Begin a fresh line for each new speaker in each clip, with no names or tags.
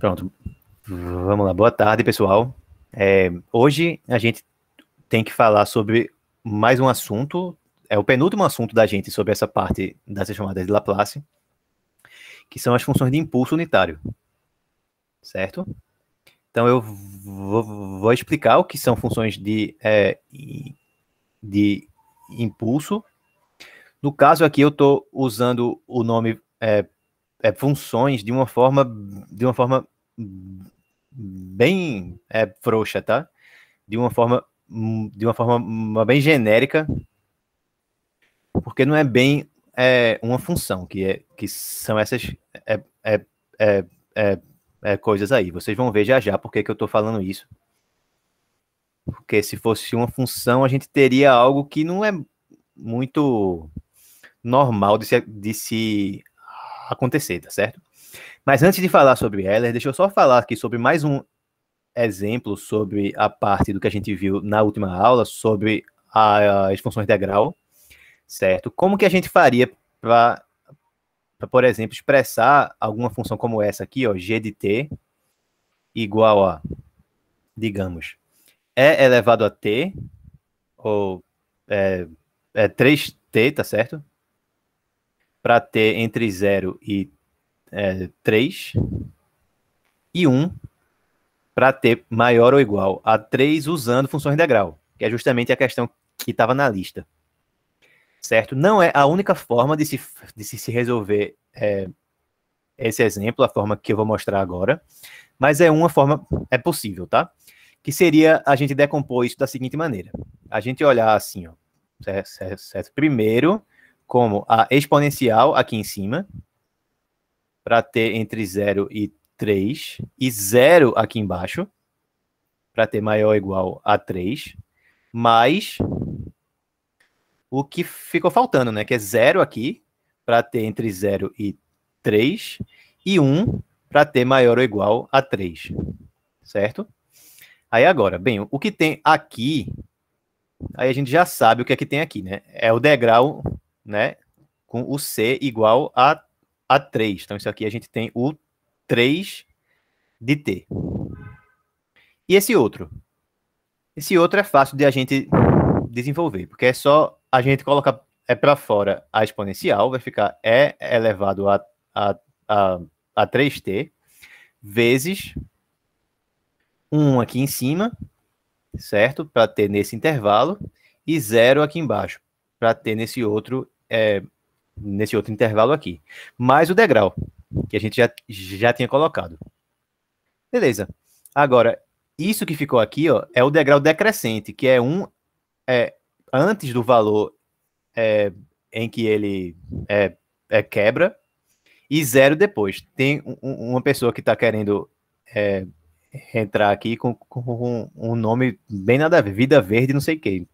Pronto. Vamos lá. Boa tarde, pessoal. É, hoje a gente tem que falar sobre mais um assunto. É o penúltimo assunto da gente sobre essa parte das chamadas de Laplace, que são as funções de impulso unitário. Certo? Então eu vou, explicar o que são funções de, é, de impulso. No caso aqui eu estou usando o nome é, é, funções de uma forma de uma forma bem é, frouxa, tá? De uma forma de uma forma bem genérica, porque não é bem é, uma função que é que são essas é, é, é, é, é coisas aí. Vocês vão ver já já porque que eu estou falando isso. Porque se fosse uma função, a gente teria algo que não é muito normal de se, de se acontecer, tá certo? Mas antes de falar sobre Heller, deixa eu só falar aqui sobre mais um exemplo sobre a parte do que a gente viu na última aula sobre as funções integral, certo? Como que a gente faria para, por exemplo, expressar alguma função como essa aqui, ó, g de t igual a, digamos, e elevado a t, ou é, é 3t, tá certo? para ter entre 0 e é, 3 e 1 um, para ter maior ou igual a 3 usando funções integral, que é justamente a questão que estava na lista. Certo? Não é a única forma de se, de se, resolver é, esse exemplo, a forma que eu vou mostrar agora, mas é uma forma, é possível, tá? Que seria a gente decompor isso da seguinte maneira. A gente olhar assim, ó, certo? certo? Primeiro, como a exponencial aqui em cima, para ter entre 0 e 3, e 0 aqui embaixo, para ter maior ou igual a 3, mais o que ficou faltando, né? Que é 0 aqui, para ter entre 0 e 3, e 1 um para ter maior ou igual a 3, certo? Aí agora, bem, o que tem aqui, aí a gente já sabe o que é que tem aqui, né? É o degrau né? Com o C igual a, a 3. Então, isso aqui a gente tem o 3 de T. E esse outro? Esse outro é fácil de a gente desenvolver, porque é só a gente colocar é para fora a exponencial, vai ficar E elevado a, a, a, a 3t vezes 1 aqui em cima, certo? Para ter nesse intervalo, e 0 aqui embaixo, para ter nesse outro é, nesse outro intervalo aqui. Mais o degrau, que a gente já, já tinha colocado. Beleza. Agora, isso que ficou aqui ó, é o degrau decrescente, que é um é, antes do valor é, em que ele é, é, quebra e zero depois. Tem um, uma pessoa que está querendo é, entrar aqui com, com, um nome bem nada a ver, Vida Verde, não sei o que.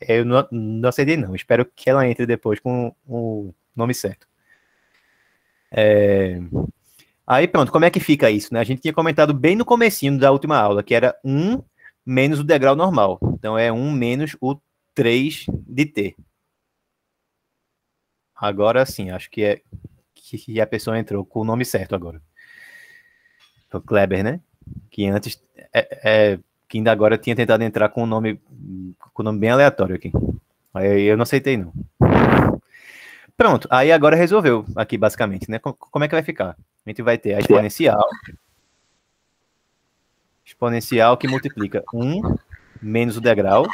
É, eu não, não acertei, não. Espero que ela entre depois com o nome certo. É... Aí pronto, como é que fica isso? Né? A gente tinha comentado bem no comecinho da última aula, que era 1 menos o degrau normal. Então é 1 menos o 3 de t. Agora sim, acho que é que a pessoa entrou com o nome certo agora. o Kleber, né? Que antes é, é que ainda agora tinha tentado entrar com um nome, com um nome bem aleatório aqui. Aí eu não aceitei, não. Pronto, aí agora resolveu aqui, basicamente, né? Como é que vai ficar? A gente vai ter a exponencial. Exponencial que multiplica 1 menos o degrau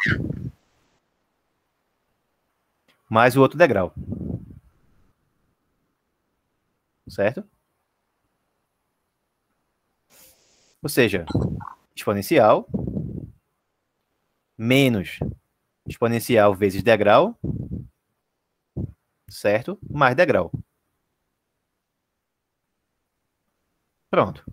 mais o outro degrau. Certo? Ou seja, exponencial menos exponencial vezes degrau, certo? Mais degrau. Pronto.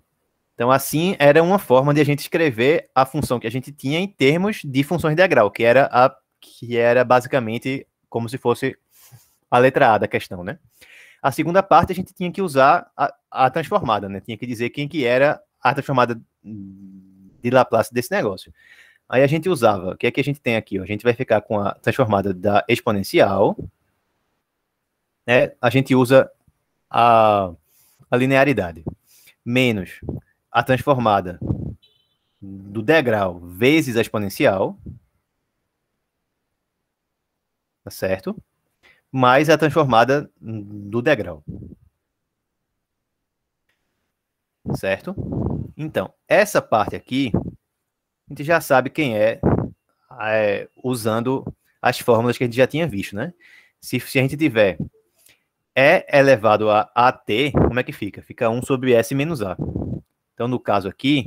Então, assim era uma forma de a gente escrever a função que a gente tinha em termos de funções de degrau, que era, a, que era basicamente como se fosse a letra A da questão, né? A segunda parte a gente tinha que usar a, a transformada, né? Tinha que dizer quem que era a transformada de Laplace desse negócio. Aí a gente usava, o que é que a gente tem aqui? Ó? A gente vai ficar com a transformada da exponencial, né? a gente usa a, a linearidade, menos a transformada do degrau vezes a exponencial, tá certo? Mais a transformada do degrau certo? Então, essa parte aqui, a gente já sabe quem é, é usando as fórmulas que a gente já tinha visto, né? Se, se, a gente tiver E elevado a AT, como é que fica? Fica 1 sobre S menos A. Então, no caso aqui,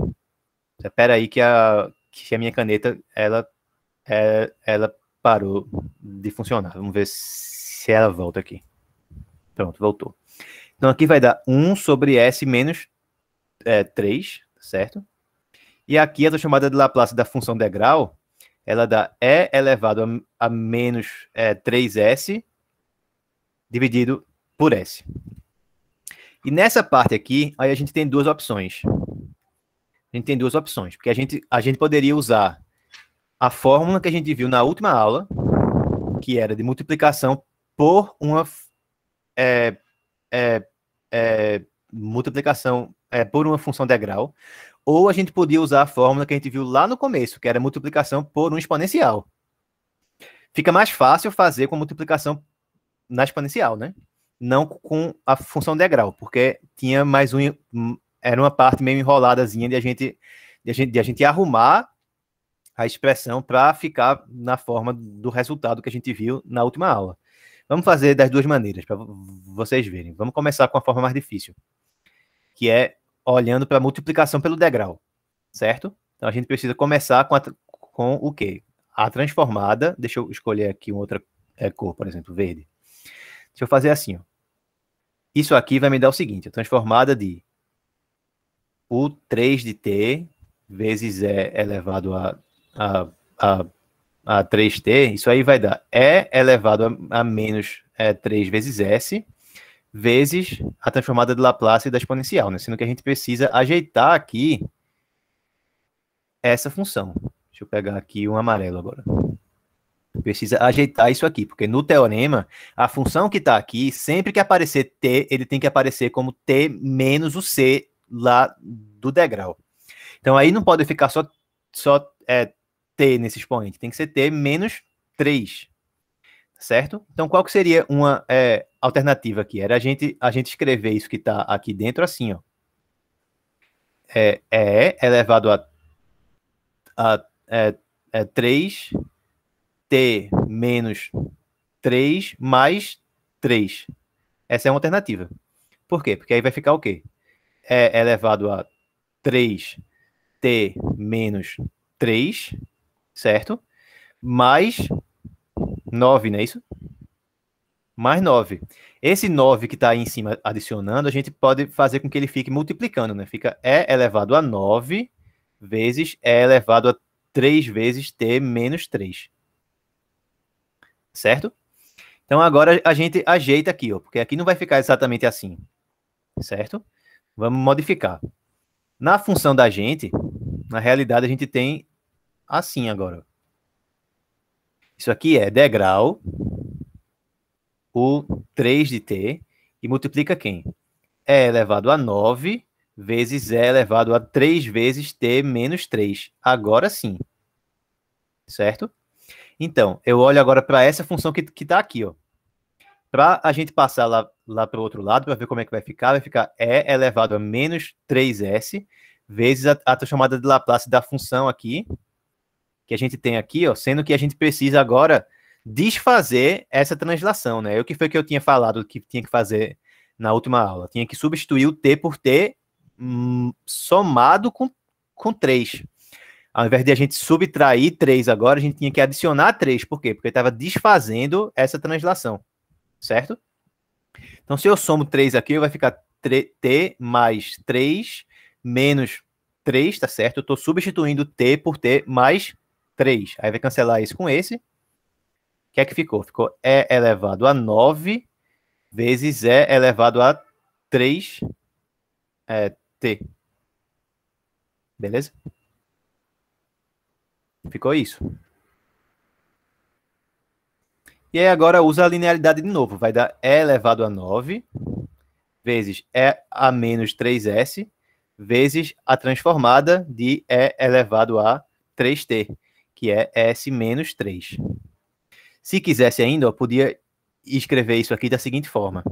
espera aí que a, que a minha caneta, ela, é, ela parou de funcionar. Vamos ver se ela volta aqui. Pronto, voltou. Então, aqui vai dar 1 sobre S menos é, 3, certo? E aqui a chamada de Laplace da função degrau, ela dá E elevado a, a menos é, 3S dividido por S. E nessa parte aqui, aí a gente tem duas opções. A gente tem duas opções, porque a gente, a gente poderia usar a fórmula que a gente viu na última aula, que era de multiplicação por uma é, é, é, multiplicação é, por uma função degrau, ou a gente podia usar a fórmula que a gente viu lá no começo, que era multiplicação por um exponencial. Fica mais fácil fazer com a multiplicação na exponencial, né? Não com a função degrau, porque tinha mais um. Era uma parte meio enroladazinha de a gente, de a gente, de a gente arrumar a expressão para ficar na forma do resultado que a gente viu na última aula. Vamos fazer das duas maneiras, para vocês verem. Vamos começar com a forma mais difícil que é olhando para a multiplicação pelo degrau, certo? Então a gente precisa começar com, a, com o quê? A transformada, deixa eu escolher aqui uma outra é, cor, por exemplo, verde. Deixa eu fazer assim, ó. Isso aqui vai me dar o seguinte, a transformada de U3 de T vezes E elevado a, a, a, a 3T, isso aí vai dar E elevado a, a menos é, eh, 3 vezes S, vezes a transformada de Laplace da exponencial, né? sendo que a gente precisa ajeitar aqui essa função. Deixa eu pegar aqui um amarelo agora. Precisa ajeitar isso aqui, porque no teorema, a função que está aqui, sempre que aparecer t, ele tem que aparecer como t menos o c lá do degrau. Então aí não pode ficar só, só é, t nesse expoente, tem que ser t menos 3 certo? Então, qual que seria uma é, alternativa aqui? Era a gente, a gente escrever isso que está aqui dentro assim, ó. É, é elevado a, a é, é 3 t menos 3 mais 3. Essa é uma alternativa. Por quê? Porque aí vai ficar o quê? É elevado a 3t menos 3, certo? Mais 9, não é isso? Mais 9. Esse 9 que está aí em cima adicionando, a gente pode fazer com que ele fique multiplicando, né? Fica E elevado a 9 vezes E elevado a 3 vezes T menos 3. Certo? Então agora a gente ajeita aqui, ó, porque aqui não vai ficar exatamente assim. Certo? Vamos modificar. Na função da gente, na realidade a gente tem assim agora. Isso aqui é degrau, o 3 de t, e multiplica quem? E é elevado a 9 vezes E é elevado a 3 vezes t menos 3. Agora sim. Certo? Então, eu olho agora para essa função que está aqui, ó. Para a gente passar lá, lá para o outro lado, para ver como é que vai ficar, vai ficar E elevado a menos 3S vezes a, a chamada de Laplace da função aqui, que a gente tem aqui, ó, sendo que a gente precisa agora desfazer essa translação, né? O que foi que eu tinha falado que tinha que fazer na última aula? Tinha que substituir o T por T hum, somado com, com 3. Ao invés de a gente subtrair 3 agora, a gente tinha que adicionar 3. Por quê? Porque estava desfazendo essa translação, certo? Então, se eu somo 3 aqui, vai ficar T mais 3 menos 3, tá certo? Eu estou substituindo T por T mais 3. 3. Aí vai cancelar isso com esse. O que é que ficou? Ficou E elevado a 9 vezes E elevado a 3 é, T. Beleza? Ficou isso. E aí agora usa a linearidade de novo. Vai dar E elevado a 9 vezes E a menos 3S vezes a transformada de E elevado a 3T que é S-3. menos Se quisesse ainda, eu podia escrever isso aqui da seguinte forma.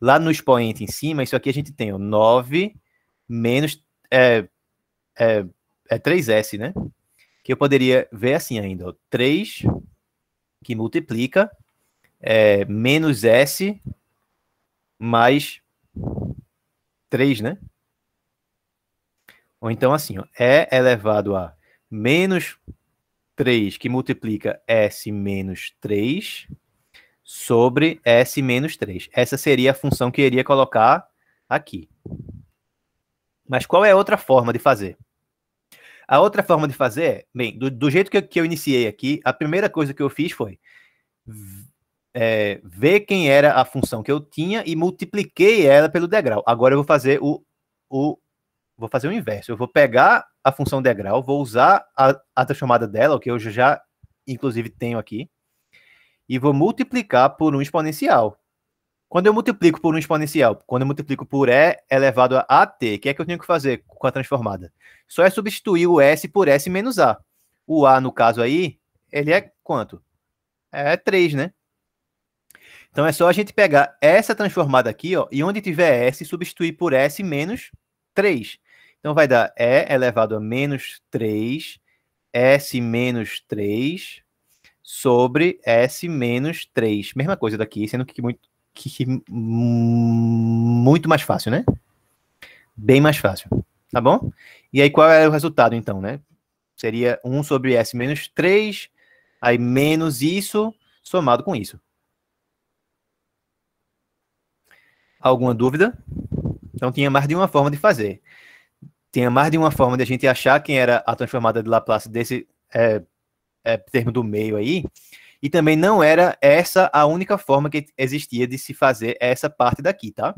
Lá no expoente em cima, isso aqui a gente tem o 9 menos é, é, é 3S, né? Que eu poderia ver assim ainda, ó, 3 que multiplica é, menos S mais 3, né? Ou então assim, ó, E é elevado a menos 3 que multiplica S menos 3 sobre S menos 3. Essa seria a função que iria colocar aqui. Mas qual é a outra forma de fazer? A outra forma de fazer é, bem, do, do jeito que eu, que eu, iniciei aqui, a primeira coisa que eu fiz foi é, ver quem era a função que eu tinha e multipliquei ela pelo degrau. Agora eu vou fazer o, o vou fazer o inverso. Eu vou pegar a função degrau, vou usar a, a transformada dela, o que eu já, inclusive, tenho aqui, e vou multiplicar por um exponencial. Quando eu multiplico por um exponencial, quando eu multiplico por e elevado a at, o que é que eu tenho que fazer com a transformada? Só é substituir o s por s menos a. O a, no caso aí, ele é quanto? É 3, né? Então é só a gente pegar essa transformada aqui, ó, e onde tiver s, substituir por s menos 3. Então vai dar E elevado a menos 3, S menos 3 sobre S menos 3. Mesma coisa daqui, sendo que muito, que, muito mais fácil, né? Bem mais fácil, tá bom? E aí qual é o resultado então, né? Seria 1 sobre S menos 3, aí menos isso, somado com isso. Alguma dúvida? Então tinha mais de uma forma de fazer tinha mais de uma forma de a gente achar quem era a transformada de Laplace desse é, é, termo do meio aí, e também não era essa a única forma que existia de se fazer essa parte daqui, tá?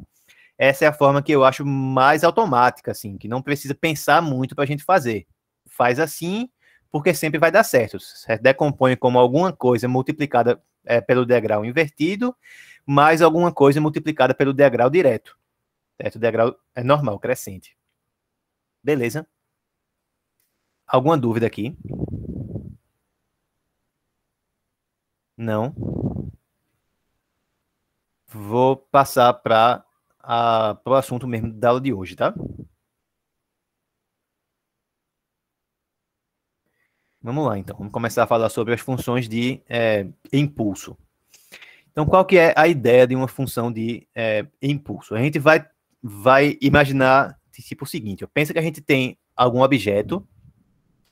Essa é a forma que eu acho mais automática, assim, que não precisa pensar muito para a gente fazer. Faz assim, porque sempre vai dar certo. Você decompõe como alguma coisa multiplicada é, pelo degrau invertido, mais alguma coisa multiplicada pelo degrau direto. Certo? O degrau é normal, crescente. Beleza. Alguma dúvida aqui? Não. Vou passar para o assunto mesmo da aula de hoje, tá? Vamos lá, então. Vamos começar a falar sobre as funções de é, impulso. Então, qual que é a ideia de uma função de é, impulso? A gente vai, vai imaginar tipo o seguinte: ó, pensa que a gente tem algum objeto,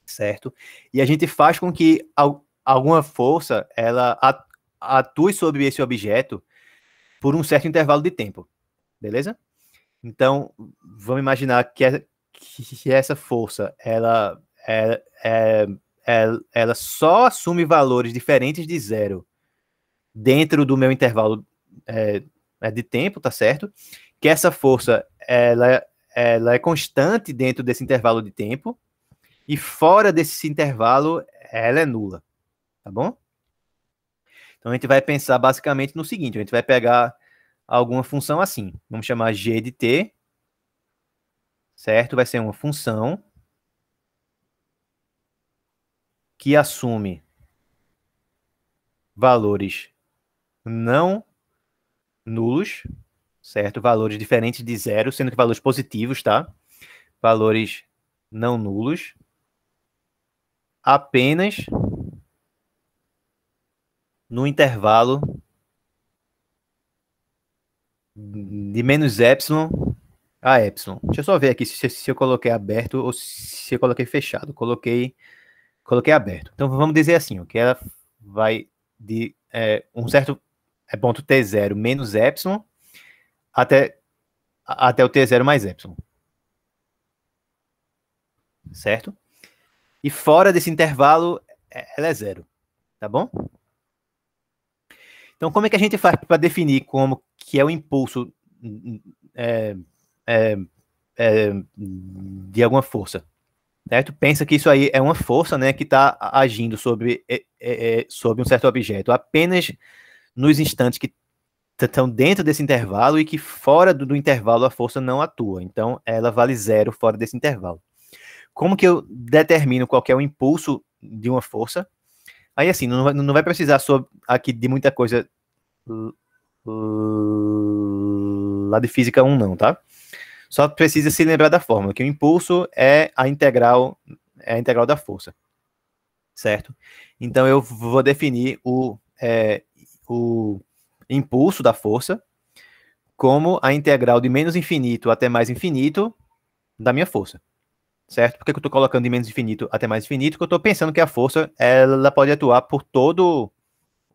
certo? E a gente faz com que al alguma força ela atue sobre esse objeto por um certo intervalo de tempo, beleza? Então, vamos imaginar que, essa, que essa força ela, ela, é, ela, é, é, ela só assume valores diferentes de zero dentro do meu intervalo é, de tempo, tá certo? Que essa força ela, ela é constante dentro desse intervalo de tempo e fora desse intervalo ela é nula, tá bom? Então a gente vai pensar basicamente no seguinte, a gente vai pegar alguma função assim, vamos chamar g de t, certo? Vai ser uma função que assume valores não nulos, certo? Valores diferentes de zero, sendo que valores positivos, tá? Valores não nulos. Apenas no intervalo de menos epsilon a epsilon. Deixa eu só ver aqui se, se eu coloquei aberto ou se eu coloquei fechado. Coloquei, coloquei aberto. Então vamos dizer assim, o que ela vai de é, um certo é ponto t0 menos epsilon até, até o T0 mais Y. Certo? E fora desse intervalo, é, ela é zero. Tá bom? Então, como é que a gente faz para definir como que é o impulso é, é, é, de alguma força? Certo? Pensa que isso aí é uma força né, que está agindo sobre, é, é, sobre um certo objeto apenas nos instantes que estão dentro desse intervalo e que fora do, do, intervalo a força não atua. Então, ela vale zero fora desse intervalo. Como que eu determino qual é o impulso de uma força? Aí, assim, não vai, não vai precisar sobre, aqui de muita coisa lá de física 1, não, tá? Só precisa se lembrar da fórmula, que o impulso é a integral, é a integral da força, certo? Então, eu vou definir o, é, o impulso da força, como a integral de menos infinito até mais infinito da minha força. Certo? Por que, eu estou colocando de menos infinito até mais infinito? Porque eu estou pensando que a força ela pode atuar por todo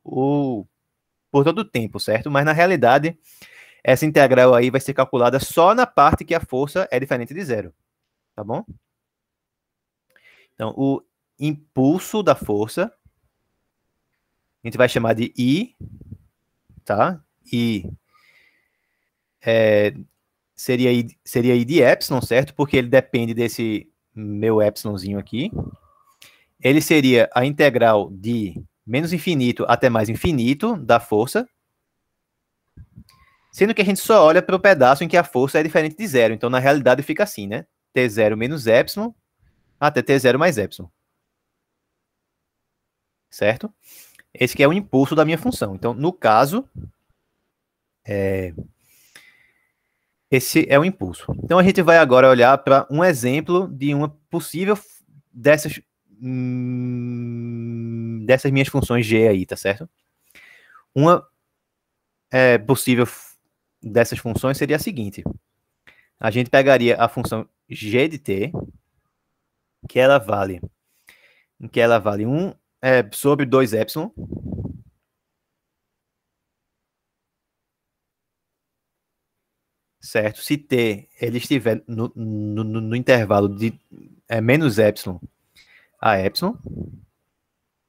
o por todo o tempo, certo? Mas na realidade, essa integral aí vai ser calculada só na parte que a força é diferente de zero, tá bom? Então, o impulso da força, a gente vai chamar de I tá? E é, seria, I, seria I de epsilon, certo? Porque ele depende desse meu epsilonzinho aqui. Ele seria a integral de menos infinito até mais infinito da força, sendo que a gente só olha para o pedaço em que a força é diferente de zero. Então, na realidade, fica assim, né? T0 menos epsilon até T0 mais epsilon. Certo? Esse que é o impulso da minha função. Então, no caso, é, esse é o impulso. Então, a gente vai agora olhar para um exemplo de uma possível dessas, hum, dessas minhas funções G aí, tá certo? Uma é, possível dessas funções seria a seguinte. A gente pegaria a função g de t, que ela vale, que ela vale 1 é, sobre 2 Epsilon. Certo? Se T ele estiver no, no, no intervalo de é, menos Epsilon a Epsilon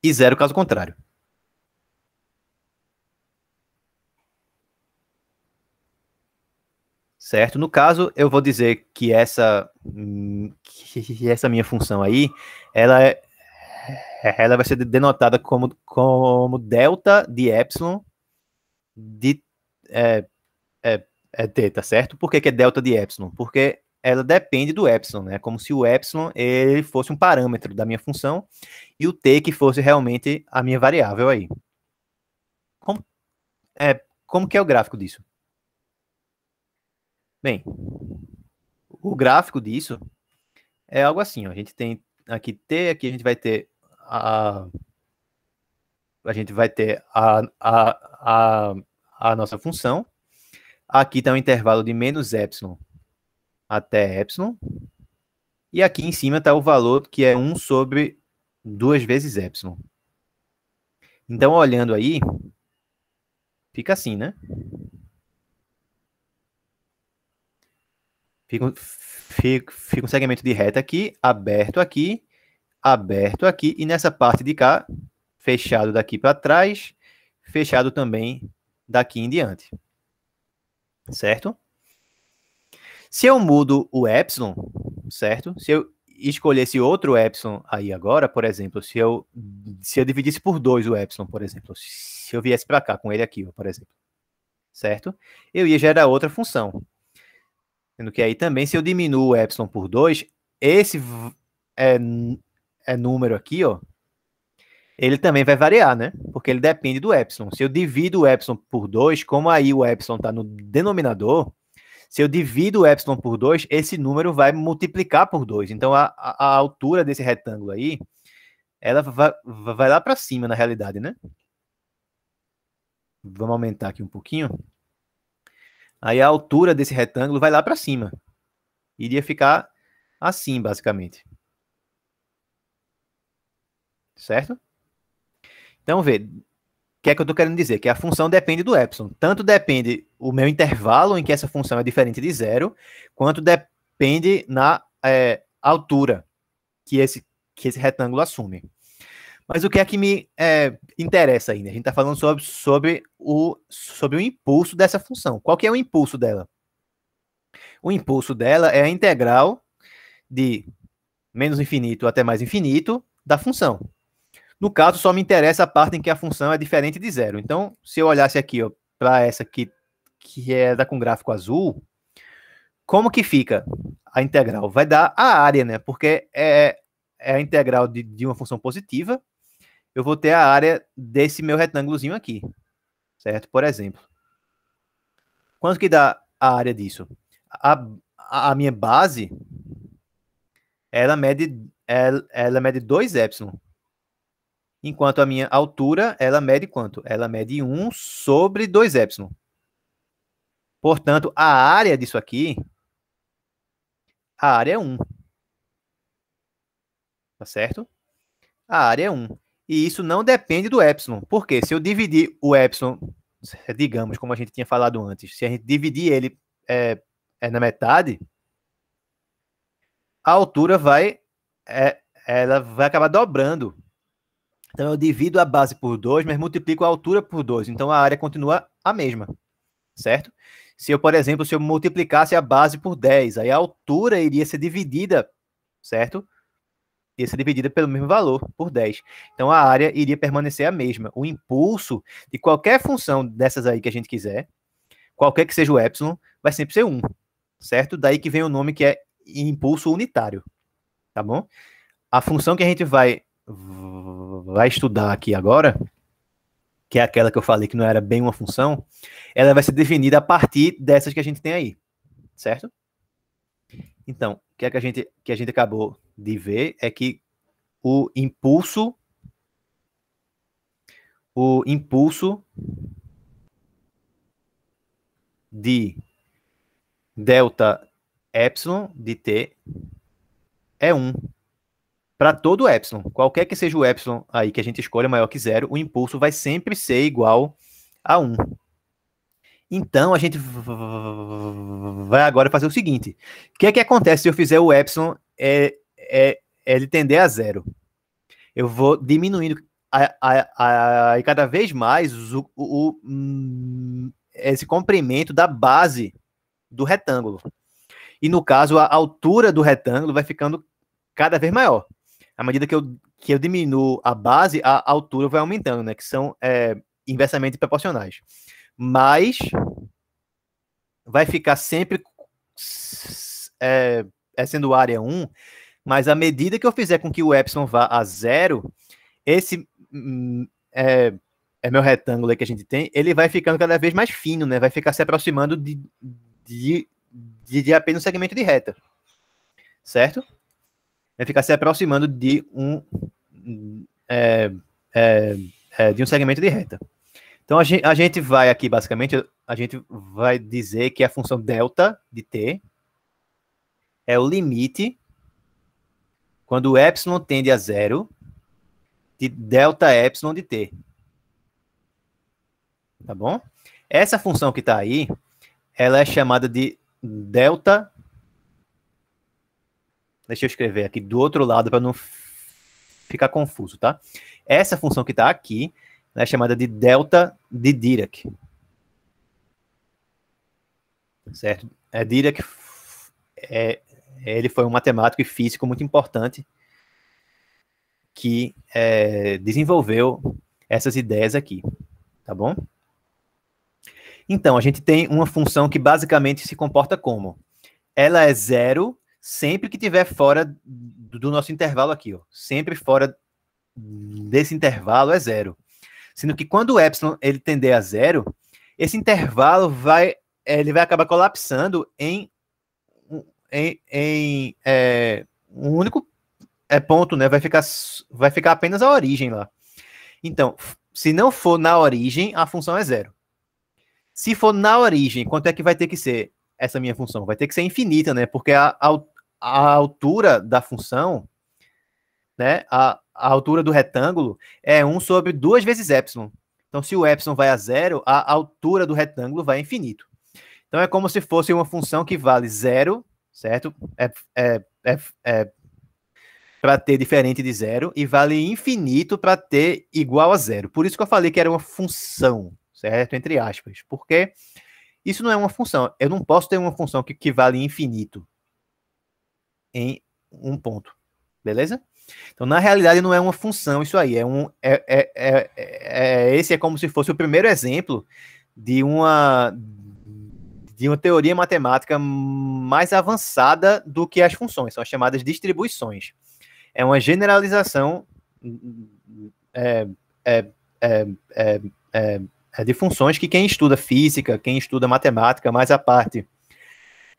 e zero caso contrário. certo? No caso, eu vou dizer que essa hum, que essa minha função aí, ela é, ela vai ser denotada como, como delta de epsilon de é, é, é t, tá certo? Por que, que é delta de epsilon? Porque ela depende do epsilon, né? Como se o epsilon ele fosse um parâmetro da minha função e o t que fosse realmente a minha variável aí. Como, é, como que é o gráfico disso? Bem, o gráfico disso é algo assim, ó. A gente tem aqui t, aqui a gente vai ter a, a gente vai ter a, a, a, a nossa função. Aqui está o um intervalo de menos epsilon até epsilon. E aqui em cima está o valor que é 1 sobre 2 vezes epsilon. Então, olhando aí, fica assim, né? Fica, fica, fica um segmento de reta aqui, aberto aqui, aberto aqui e nessa parte de cá, fechado daqui para trás, fechado também daqui em diante. Certo? Se eu mudo o epsilon, certo? Se eu escolhesse outro epsilon aí agora, por exemplo, se eu se eu dividisse por dois o epsilon, por exemplo, se eu viesse para cá com ele aqui, por exemplo, certo? Eu ia gerar outra função. Sendo que aí também, se eu diminuo o epsilon por 2, esse é, é número aqui, ó, ele também vai variar, né? Porque ele depende do epsilon. Se eu divido o epsilon por 2, como aí o epsilon está no denominador, se eu divido o epsilon por 2, esse número vai multiplicar por 2. Então, a, a, altura desse retângulo aí, ela vai, vai lá para cima, na realidade, né? Vamos aumentar aqui um pouquinho. Aí a altura desse retângulo vai lá para cima. Iria ficar assim, basicamente certo? Então, vê, o que é que eu estou querendo dizer? Que a função depende do epsilon. Tanto depende o meu intervalo em que essa função é diferente de zero, quanto depende na é, altura que esse, que esse retângulo assume. Mas o que é que me é, interessa ainda? Né? A gente está falando sobre, sobre, o, sobre o impulso dessa função. Qual que é o impulso dela? O impulso dela é a integral de menos infinito até mais infinito da função. No caso, só me interessa a parte em que a função é diferente de zero. Então, se eu olhasse aqui para essa aqui, que é da com gráfico azul, como que fica a integral? Vai dar a área, né? Porque é, é a integral de, de uma função positiva. Eu vou ter a área desse meu retângulozinho aqui, certo? Por exemplo. Quanto que dá a área disso? A, a, a minha base, ela mede, ela, ela mede 2 epsilon enquanto a minha altura, ela mede quanto? Ela mede 1 sobre 2 epsilon. Portanto, a área disso aqui, a área é 1. Tá certo? A área é 1. E isso não depende do epsilon. Porque se eu dividir o epsilon, digamos, como a gente tinha falado antes, se a gente dividir ele é, é na metade, a altura vai, é, ela vai acabar dobrando então eu divido a base por 2, mas multiplico a altura por 2. Então a área continua a mesma, certo? Se eu, por exemplo, se eu multiplicasse a base por 10, aí a altura iria ser dividida, certo? Ia ser dividida pelo mesmo valor, por 10. Então a área iria permanecer a mesma. O impulso de qualquer função dessas aí que a gente quiser, qualquer que seja o epsilon, vai sempre ser 1, certo? Daí que vem o nome que é impulso unitário, tá bom? A função que a gente vai vai estudar aqui agora, que é aquela que eu falei que não era bem uma função, ela vai ser definida a partir dessas que a gente tem aí, certo? Então, o que, é que, a, gente, que a gente acabou de ver é que o impulso, o impulso de delta epsilon de t é 1 para todo o epsilon. Qualquer que seja o epsilon aí que a gente escolha maior que zero, o impulso vai sempre ser igual a 1. Então a gente vai agora fazer o seguinte: o que é que acontece se eu fizer o epsilon é, é, é ele tender a zero? Eu vou diminuindo e cada vez mais o, o, o, esse comprimento da base do retângulo. E no caso, a altura do retângulo vai ficando cada vez maior à medida que eu, que eu diminuo a base, a altura vai aumentando, né? Que são é, inversamente proporcionais. Mas vai ficar sempre é, é sendo área 1, mas à medida que eu fizer com que o epsilon vá a zero, esse hum, é, é, meu retângulo aí que a gente tem, ele vai ficando cada vez mais fino, né? Vai ficar se aproximando de, de, de, de apenas um segmento de reta. Certo? vai é ficar se aproximando de um é, é, é, de um segmento de reta. Então a gente, a gente vai aqui basicamente a gente vai dizer que a função delta de t é o limite quando o epsilon tende a zero de delta epsilon de t. Tá bom? Essa função que está aí, ela é chamada de delta Deixa eu escrever aqui do outro lado para não ficar confuso, tá? Essa função que está aqui é chamada de delta de Dirac. Certo? É, Dirac é, ele foi um matemático e físico muito importante que é, desenvolveu essas ideias aqui, tá bom? Então, a gente tem uma função que basicamente se comporta como? Ela é zero sempre que tiver fora do nosso intervalo aqui, ó, sempre fora desse intervalo é zero. Sendo que quando o epsilon ele tender a zero, esse intervalo vai é, ele vai acabar colapsando em em, em é, um único é ponto, né? Vai ficar vai ficar apenas a origem lá. Então, se não for na origem, a função é zero. Se for na origem, quanto é que vai ter que ser? essa minha função? Vai ter que ser infinita, né? Porque a, a, a altura da função, né? A, a, altura do retângulo é 1 sobre 2 vezes epsilon. Então, se o epsilon vai a zero, a altura do retângulo vai a infinito. Então, é como se fosse uma função que vale zero, certo? É, é, é, é para ter diferente de zero e vale infinito para ter igual a zero. Por isso que eu falei que era uma função, certo? Entre aspas. Porque isso não é uma função. Eu não posso ter uma função que, vale infinito em um ponto. Beleza? Então, na realidade, não é uma função isso aí. É um, é, é, é, é, esse é como se fosse o primeiro exemplo de uma, de uma teoria matemática mais avançada do que as funções. São as chamadas distribuições. É uma generalização é, é, é, é, é, de funções que quem estuda física, quem estuda matemática, mais a parte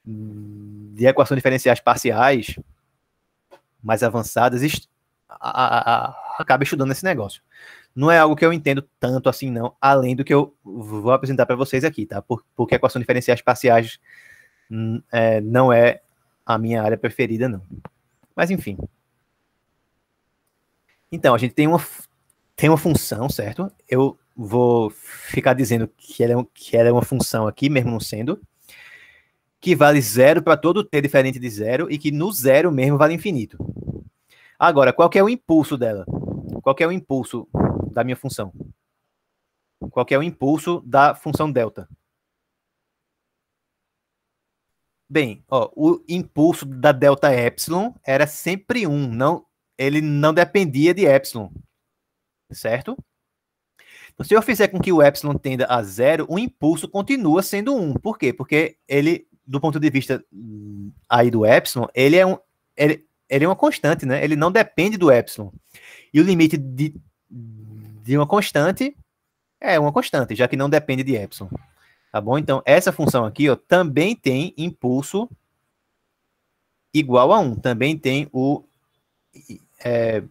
de equações diferenciais parciais mais avançadas, a, a, a, acaba estudando esse negócio. Não é algo que eu entendo tanto assim, não, além do que eu vou apresentar para vocês aqui, tá? Porque equações diferenciais parciais hum, é, não é a minha área preferida, não. Mas enfim. Então, a gente tem uma, tem uma função, certo? Eu vou ficar dizendo que ela, é um, que ela é uma função aqui, mesmo não sendo, que vale zero para todo t diferente de zero e que no zero mesmo vale infinito. Agora, qual é o impulso dela? Qual é o impulso da minha função? Qual é o impulso da função delta? Bem, ó, o impulso da delta epsilon era sempre um, não, ele não dependia de epsilon, certo? Se eu fizer com que o epsilon tenda a zero, o impulso continua sendo um. Por quê? Porque ele, do ponto de vista hum, aí do epsilon, ele é, um, ele, ele é uma constante, né? Ele não depende do epsilon. E o limite de, de uma constante é uma constante, já que não depende de epsilon. Tá bom? Então, essa função aqui ó, também tem impulso igual a 1. Também tem o é,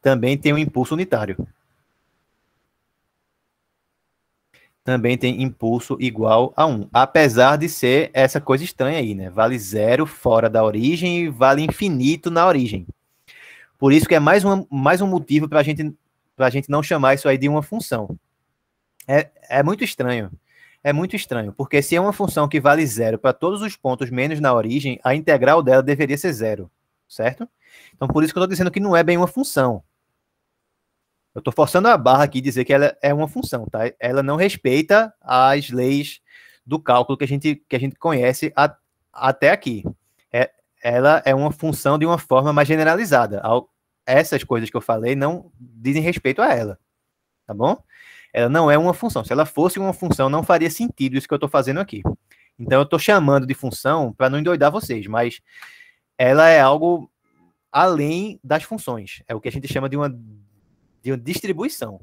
também tem o impulso unitário. também tem impulso igual a 1. Apesar de ser essa coisa estranha aí, né? Vale zero fora da origem e vale infinito na origem. Por isso que é mais, uma, mais um motivo para gente, a gente não chamar isso aí de uma função. É, é muito estranho. É muito estranho, porque se é uma função que vale zero para todos os pontos menos na origem, a integral dela deveria ser zero, certo? Então, por isso que eu estou dizendo que não é bem uma função. Eu estou forçando a barra aqui dizer que ela é uma função, tá? Ela não respeita as leis do cálculo que a gente, que a gente conhece a, até aqui. É, ela é uma função de uma forma mais generalizada. Ao, essas coisas que eu falei não dizem respeito a ela, tá bom? Ela não é uma função. Se ela fosse uma função, não faria sentido isso que eu estou fazendo aqui. Então, eu estou chamando de função para não endoidar vocês, mas ela é algo além das funções. É o que a gente chama de uma de distribuição.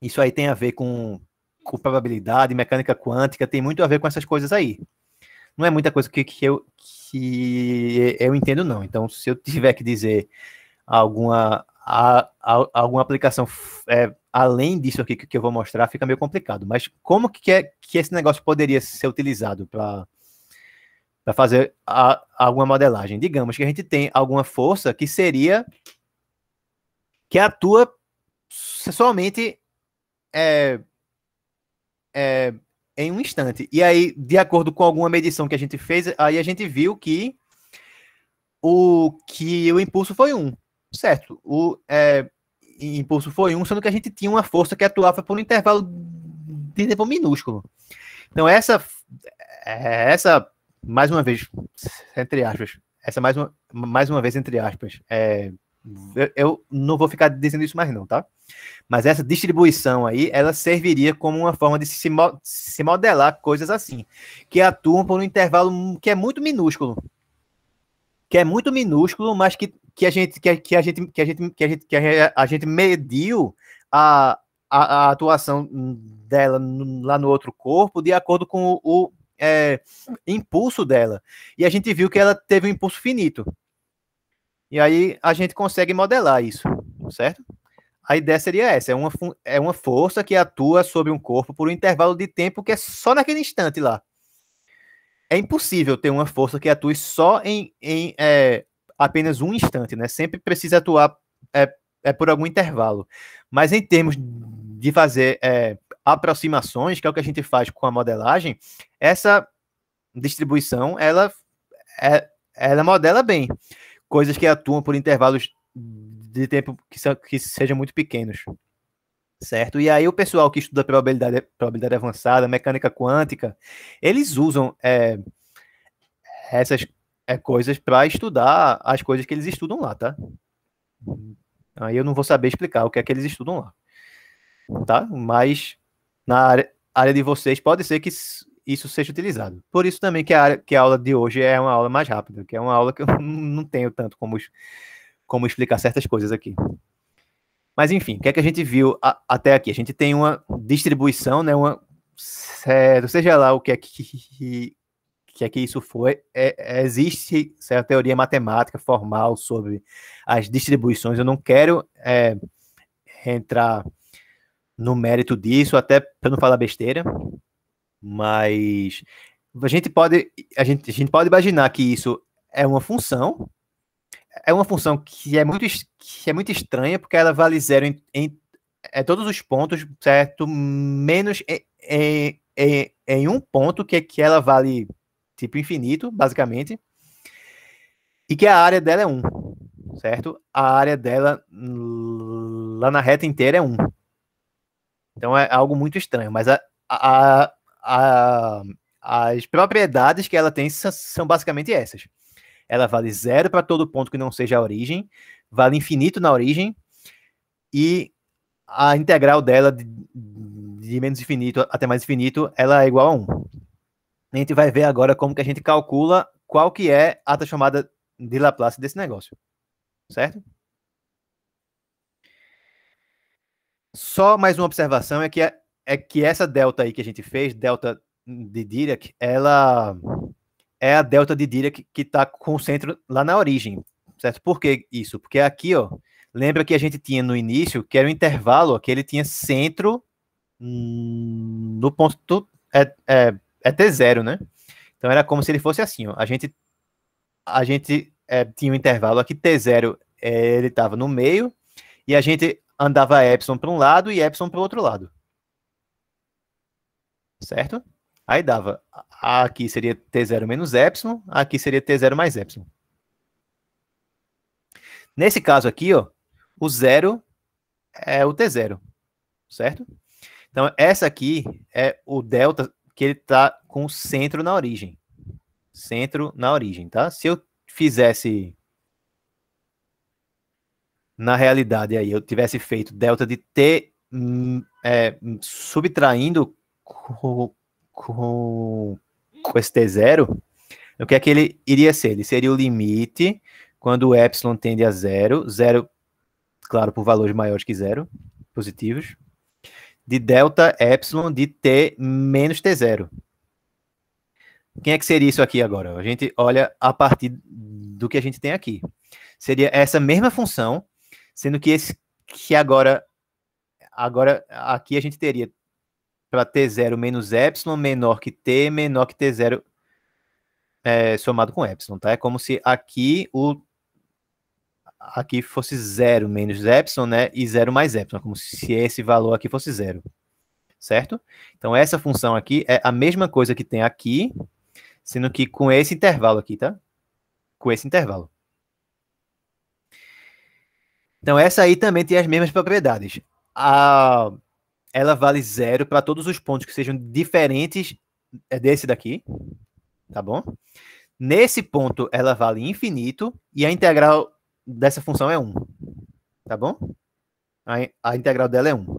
Isso aí tem a ver com, com probabilidade, mecânica quântica, tem muito a ver com essas coisas aí. Não é muita coisa que, que, eu, que eu entendo, não. Então, se eu tiver que dizer alguma, a, a, alguma aplicação é, além disso aqui que, que eu vou mostrar, fica meio complicado. Mas como que, é, que esse negócio poderia ser utilizado para para fazer a, alguma modelagem. Digamos que a gente tem alguma força que seria que atua somente é, é, em um instante. E aí, de acordo com alguma medição que a gente fez, aí a gente viu que o, que o impulso foi um, certo? O é, impulso foi um, sendo que a gente tinha uma força que atuava por um intervalo de tempo minúsculo. Então, essa, é, essa mais uma vez, entre aspas, essa mais uma, mais uma vez, entre aspas, é, eu, eu não vou ficar dizendo isso mais não, tá? Mas essa distribuição aí, ela serviria como uma forma de se, mo se modelar coisas assim, que atuam por um intervalo que é muito minúsculo, que é muito minúsculo, mas que, que a gente que, que a gente que a gente que a gente que a gente mediu a, a, a atuação dela lá no outro corpo de acordo com o, o é, impulso dela e a gente viu que ela teve um impulso finito e aí a gente consegue modelar isso, certo? A ideia seria essa: é uma, é uma força que atua sobre um corpo por um intervalo de tempo que é só naquele instante lá. É impossível ter uma força que atue só em, em é, apenas um instante, né? Sempre precisa atuar é, é por algum intervalo. Mas em termos de fazer é, aproximações, que é o que a gente faz com a modelagem, essa distribuição ela, é, ela modela bem coisas que atuam por intervalos de tempo que, são, que sejam muito pequenos. Certo? E aí o pessoal que estuda probabilidade, probabilidade avançada, mecânica quântica, eles usam é, essas é, coisas para estudar as coisas que eles estudam lá, tá? Aí eu não vou saber explicar o que é que eles estudam lá. Tá? Mas na área, área de vocês pode ser que isso seja utilizado. Por isso também que a, que a aula de hoje é uma aula mais rápida, que é uma aula que eu não tenho tanto como, como explicar certas coisas aqui. Mas enfim, o que é que a gente viu a, até aqui? A gente tem uma distribuição, né, uma, certo, seja lá o que é que, que, é que isso foi, é, é, existe certa teoria matemática formal sobre as distribuições. Eu não quero é, entrar no mérito disso, até para não falar besteira, mas a gente pode, a gente, a gente pode imaginar que isso é uma função, é uma função que é muito, que é muito estranha, porque ela vale zero em, em é, todos os pontos, certo? Menos em, em, em, um ponto, que, é que ela vale tipo infinito, basicamente, e que a área dela é 1, um, certo? A área dela lá na reta inteira é 1. Um. Então é algo muito estranho, mas a, a, a, as propriedades que ela tem são basicamente essas. Ela vale zero para todo ponto que não seja a origem, vale infinito na origem, e a integral dela de, de menos infinito até mais infinito, ela é igual a 1. A gente vai ver agora como que a gente calcula qual que é a chamada de Laplace desse negócio. Certo? Só mais uma observação é que é é que essa delta aí que a gente fez, delta de Dirac, ela é a delta de Dirac que está com o centro lá na origem, certo? Por que isso? Porque aqui, ó, lembra que a gente tinha no início, que era o um intervalo, ó, que ele tinha centro hum, no ponto é, é, é T0, né? Então era como se ele fosse assim, ó, a gente a gente é, tinha um intervalo aqui T0, é, ele estava no meio, e a gente andava Y para um lado e Y para o outro lado certo? Aí dava, aqui seria T0 menos epsilon, aqui seria T0 mais epsilon. Nesse caso aqui, ó, o zero é o T0, certo? Então, essa aqui é o delta que ele está com o centro na origem. Centro na origem, tá? Se eu fizesse na realidade aí, eu tivesse feito delta de T hum, é, subtraindo com, com, com esse T0, o que é que ele iria ser? Ele seria o limite quando o epsilon tende a zero, zero, claro, por valores maiores que zero, positivos, de delta epsilon de t menos t0. Quem é que seria isso aqui agora? A gente olha a partir do que a gente tem aqui. Seria essa mesma função, sendo que esse que agora agora aqui a gente teria para T0 menos epsilon menor que T menor que T0 é, somado com epsilon, tá? É como se aqui o aqui fosse zero menos epsilon, né? E zero mais epsilon, como se esse valor aqui fosse zero, certo? Então essa função aqui é a mesma coisa que tem aqui, sendo que com esse intervalo aqui, tá? Com esse intervalo. Então essa aí também tem as mesmas propriedades. A ela vale zero para todos os pontos que sejam diferentes é, desse daqui, tá bom? Nesse ponto, ela vale infinito e a integral dessa função é 1, tá bom? A, a integral dela é 1.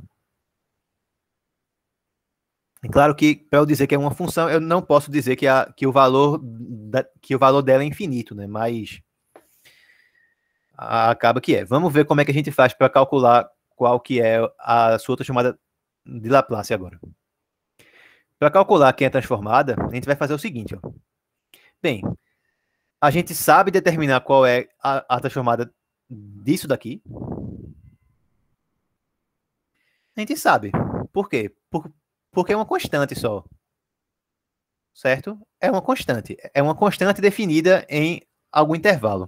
É claro que, para eu dizer que é uma função, eu não posso dizer que, a, que, o, valor da, que o valor dela é infinito, né? Mas acaba que é. Vamos ver como é que a gente faz para calcular qual que é a sua outra chamada de Laplace agora. Para calcular quem é transformada, a gente vai fazer o seguinte. Ó. Bem, a gente sabe determinar qual é a, a transformada disso daqui. A gente sabe. Por quê? Por, porque é uma constante só. Certo? É uma constante. É uma constante definida em algum intervalo.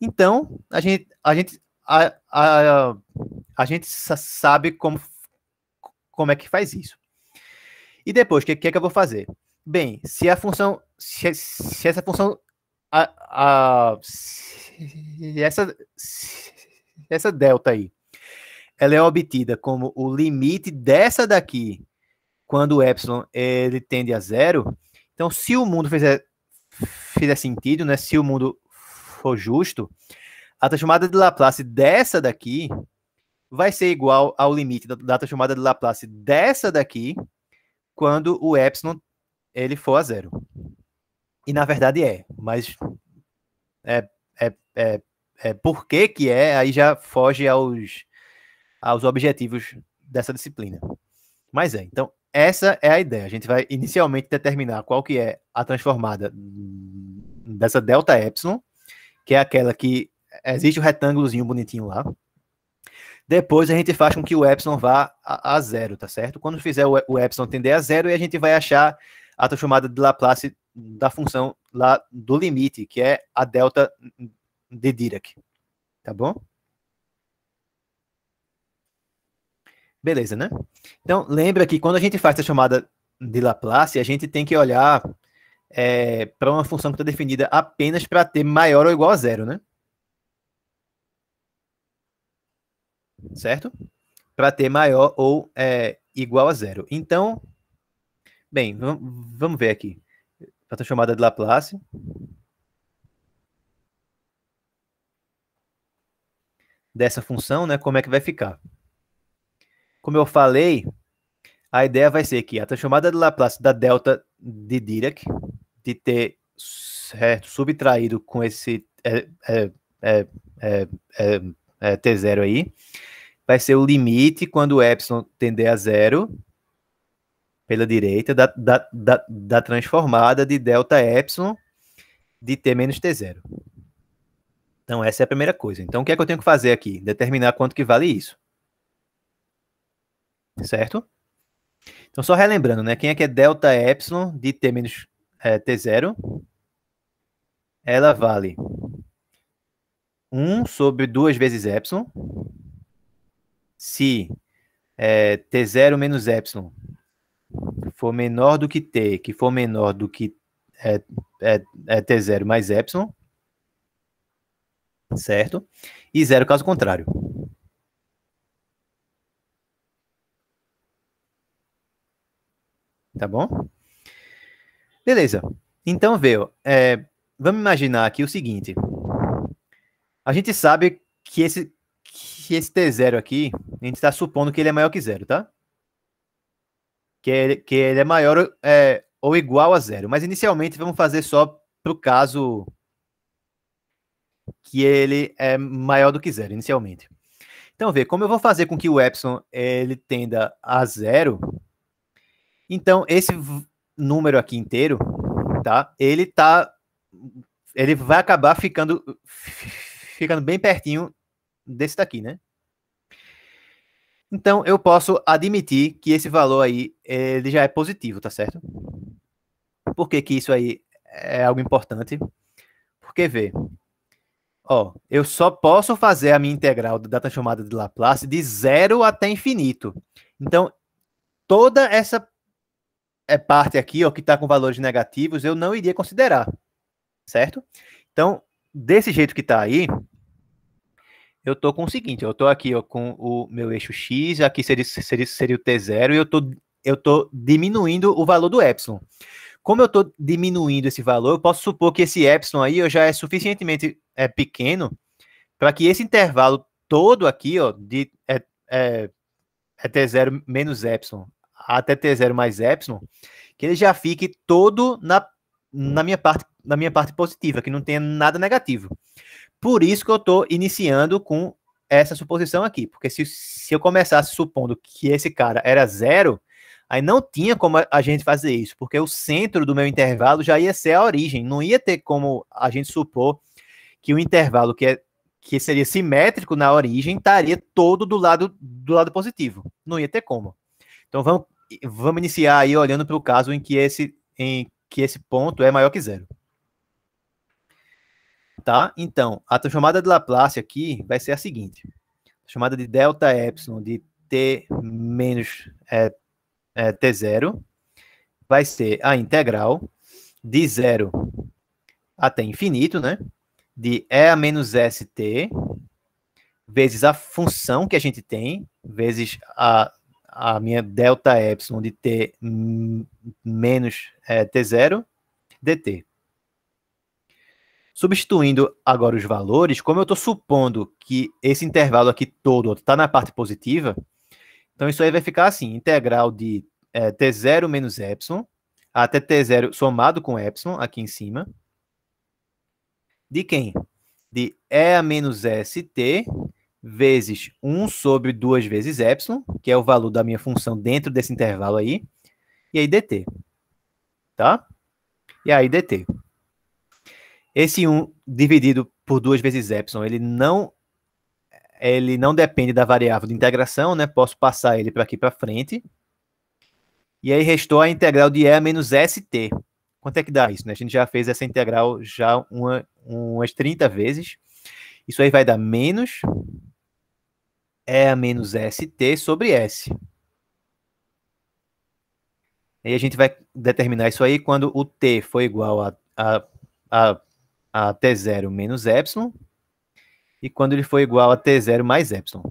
Então, a gente, a gente, a, a, a gente sabe como como é que faz isso. E depois, o que, que, é que eu vou fazer? Bem, se a função, se, se essa função, a, a, se essa, se essa delta aí, ela é obtida como o limite dessa daqui, quando o epsilon ele tende a zero. Então, se o mundo fizer, fizer sentido, né? Se o mundo for justo, a transformada de Laplace dessa daqui vai ser igual ao limite da data chamada de Laplace dessa daqui, quando o epsilon ele for a zero. E na verdade é, mas é, é, é, é por que que é, aí já foge aos, aos objetivos dessa disciplina. Mas é, então essa é a ideia. A gente vai inicialmente determinar qual que é a transformada dessa delta epsilon, que é aquela que existe o um retângulozinho bonitinho lá, depois a gente faz com que o Epsilon vá a, a zero, tá certo? Quando fizer o, o Epsilon tender a zero, a gente vai achar a transformada de Laplace da função lá do limite, que é a delta de Dirac. Tá bom? Beleza, né? Então, lembra que quando a gente faz essa chamada de Laplace, a gente tem que olhar é, para uma função que está definida apenas para ter maior ou igual a zero, né? certo? Para ter maior ou é, igual a zero. Então, bem, vamos ver aqui. A transformada de Laplace. Dessa função, né, como é que vai ficar? Como eu falei, a ideia vai ser que a transformada de Laplace da delta de Dirac, de ter certo, subtraído com esse é, é, é, é, é é, T0 aí, vai ser o limite quando o epsilon tender a zero pela direita da, da, da, da transformada de delta epsilon de T menos T0. Então, essa é a primeira coisa. Então, o que é que eu tenho que fazer aqui? Determinar quanto que vale isso. Certo? Então, só relembrando, né? Quem é que é delta epsilon de T menos é, T0? Ela vale 1 sobre 2 vezes epsilon, se é, T0 menos epsilon for menor do que T, que for menor do que é, é, é T0 mais epsilon, certo? E zero caso contrário. Tá bom? Beleza. Então, veio, é, vamos imaginar aqui o seguinte. A gente sabe que esse, que esse T0 aqui, a gente está supondo que ele é maior que zero, tá? Que ele, que ele é maior é, ou igual a zero. Mas inicialmente vamos fazer só para o caso que ele é maior do que zero, inicialmente. Então, vê, como eu vou fazer com que o epsilon ele tenda a zero, então esse número aqui inteiro, tá? Ele tá ele vai acabar ficando ficando bem pertinho desse daqui, né? Então, eu posso admitir que esse valor aí, ele já é positivo, tá certo? Por que, que isso aí é algo importante? Porque, vê, ó, eu só posso fazer a minha integral da transformada de Laplace de zero até infinito. Então, toda essa eh, parte aqui, ó, que está com valores negativos, eu não iria considerar, certo? Então, desse jeito que está aí, eu tô com o seguinte, eu tô aqui ó, com o meu eixo X, aqui seria, seria, seria o T0, e eu tô, eu tô diminuindo o valor do epsilon. Como eu tô diminuindo esse valor, eu posso supor que esse epsilon aí eu já é suficientemente é, pequeno para que esse intervalo todo aqui, ó, de é, é, é T0 menos epsilon até T0 mais epsilon, que ele já fique todo na, na, minha parte, na minha parte positiva, que não tenha nada negativo. Por isso que eu estou iniciando com essa suposição aqui, porque se, se eu começasse supondo que esse cara era zero, aí não tinha como a gente fazer isso, porque o centro do meu intervalo já ia ser a origem, não ia ter como a gente supor que o intervalo que, é, que seria simétrico na origem estaria todo do lado do lado positivo, não ia ter como. Então vamos, vamos iniciar aí olhando para o caso em que esse em que esse ponto é maior que zero. Tá? Então, a chamada de Laplace aqui vai ser a seguinte. Chamada de delta epsilon de t menos é, é, t0 vai ser a integral de zero até infinito, né? De e a menos st vezes a função que a gente tem, vezes a, a minha delta epsilon de t menos é, t0 dt. Substituindo agora os valores, como eu estou supondo que esse intervalo aqui todo está na parte positiva, então isso aí vai ficar assim, integral de é, t0 menos epsilon até t0 somado com epsilon aqui em cima. De quem? De e a menos st vezes 1 sobre 2 vezes epsilon, que é o valor da minha função dentro desse intervalo aí, e aí dt. Tá? E aí dt. Esse 1 um, dividido por duas vezes epsilon, ele não ele não depende da variável de integração, né? Posso passar ele para aqui para frente. E aí restou a integral de E menos ST. Quanto é que dá isso? Né? A gente já fez essa integral já uma, umas 30 vezes. Isso aí vai dar menos E a menos ST sobre S. E a gente vai determinar isso aí quando o T for igual a, a, a a T0 menos epsilon e quando ele for igual a T0 mais epsilon.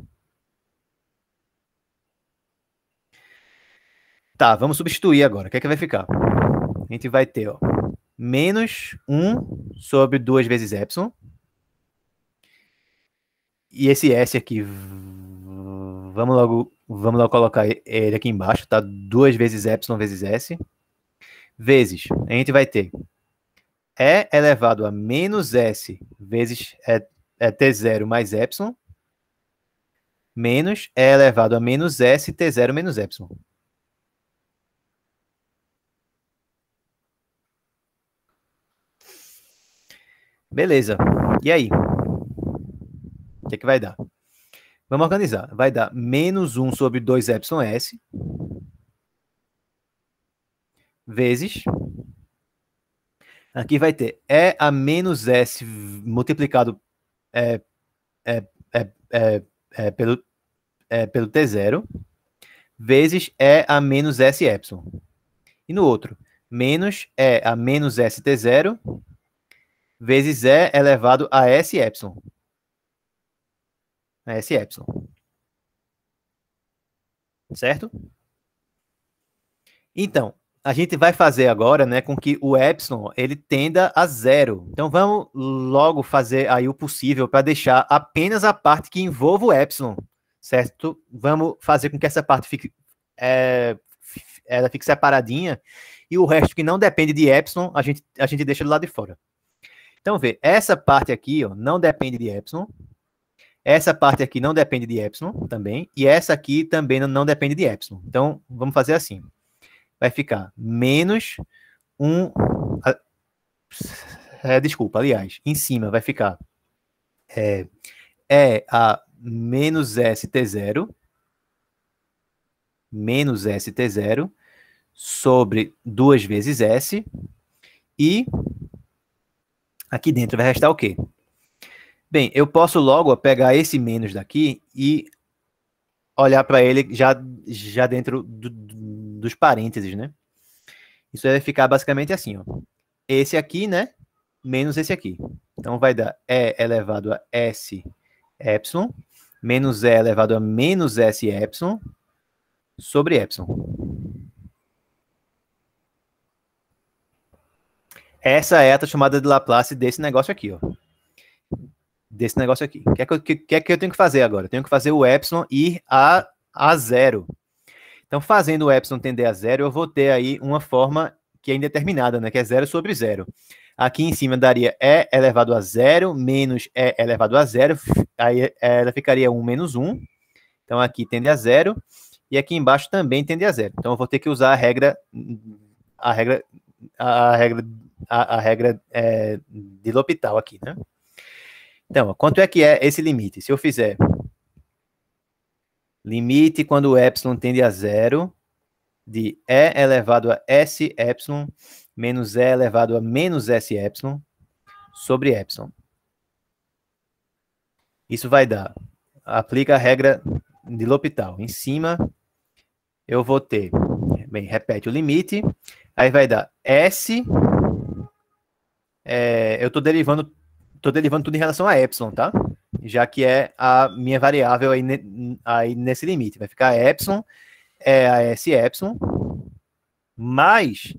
Tá, vamos substituir agora. O que é que vai ficar? A gente vai ter, ó, menos 1 sobre 2 vezes epsilon. E esse S aqui, vamos logo, vamos logo colocar ele aqui embaixo, tá? 2 vezes epsilon vezes S, vezes, a gente vai ter e é elevado a menos S vezes é, é T0 mais epsilon, menos E é elevado a menos S, T0 menos epsilon. Beleza. E aí? O que, é que vai dar? Vamos organizar. Vai dar menos 1 sobre 2 epsilon S vezes Aqui vai ter E a menos S multiplicado é, é, é, é, é pelo, é, pelo T0 vezes E a menos S epsilon. E no outro, menos E a menos s t 0 vezes E elevado a S epsilon. A S epsilon. Certo? Então, a gente vai fazer agora, né, com que o epsilon ele tenda a zero. Então vamos logo fazer aí o possível para deixar apenas a parte que envolva o epsilon, certo? Vamos fazer com que essa parte fique é, ela fique separadinha e o resto que não depende de epsilon, a gente a gente deixa do lado de fora. Então vê, essa parte aqui, ó, não depende de epsilon. Essa parte aqui não depende de epsilon também, e essa aqui também não depende de epsilon. Então vamos fazer assim vai ficar menos 1. É, desculpa, aliás, em cima vai ficar é, é a menos ST0 menos ST0 sobre 2 vezes S e aqui dentro vai restar o quê? Bem, eu posso logo pegar esse menos daqui e olhar para ele já, já dentro do, dos parênteses, né? Isso vai ficar basicamente assim, ó. Esse aqui, né? Menos esse aqui. Então, vai dar E elevado a S epsilon, menos E elevado a menos S epsilon, sobre epsilon. Essa é a chamada de Laplace desse negócio aqui, ó. Desse negócio aqui. O que, é que, que, que, é que eu tenho que fazer agora? Eu tenho que fazer o epsilon ir a, a zero. Então, fazendo o epsilon tender a zero, eu vou ter aí uma forma que é indeterminada, né? Que é zero sobre zero. Aqui em cima daria E elevado a zero menos E elevado a zero. Aí eh, ela ficaria 1 menos 1. Então, aqui tende a zero. E aqui embaixo também tende a zero. Então, eu vou ter que usar a regra... A regra... A regra, a, a regra é, de L'Hopital aqui, né? Então, quanto é que é esse limite? Se eu fizer Limite quando o epsilon tende a zero de E elevado a S epsilon menos E elevado a menos S epsilon sobre epsilon. Isso vai dar. Aplica a regra de L'Hopital. Em cima, eu vou ter, bem, repete o limite, aí vai dar S, é, eu estou derivando Estou derivando tudo em relação a epsilon, tá? Já que é a minha variável aí, aí nesse limite. Vai ficar epsilon, é a S epsilon, mais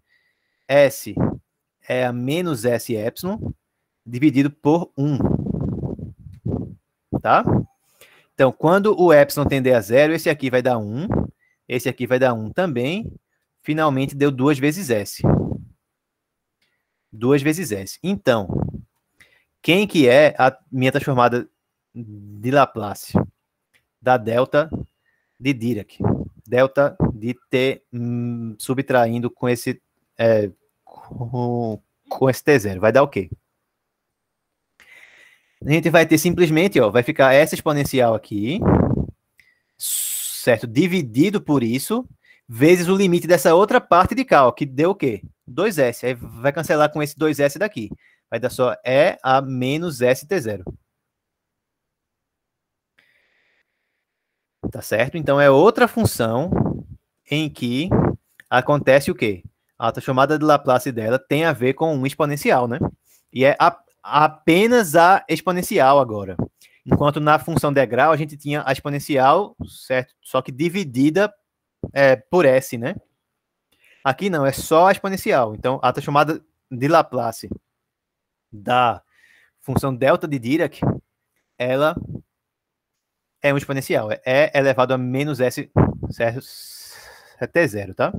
S é a menos S epsilon, dividido por 1. Tá? Então, quando o epsilon tender a zero, esse aqui vai dar 1, esse aqui vai dar 1 também. Finalmente, deu 2 vezes S. 2 vezes S. Então, quem que é a minha transformada de Laplace? Da delta de Dirac. Delta de T hum, subtraindo com esse é, com, com esse T0. Vai dar o quê? A gente vai ter simplesmente, ó, vai ficar essa exponencial aqui, certo? Dividido por isso, vezes o limite dessa outra parte de cá, que deu o quê? 2S. Aí vai cancelar com esse 2S daqui vai dar só E é a menos ST0. Tá certo? Então é outra função em que acontece o quê? A chamada de Laplace dela tem a ver com um exponencial, né? E é a, apenas a exponencial agora. Enquanto na função degrau a gente tinha a exponencial, certo? Só que dividida é, por S, né? Aqui não, é só a exponencial. Então, a chamada de Laplace da função delta de Dirac, ela é um exponencial, é, é elevado a menos S, até zero, tá?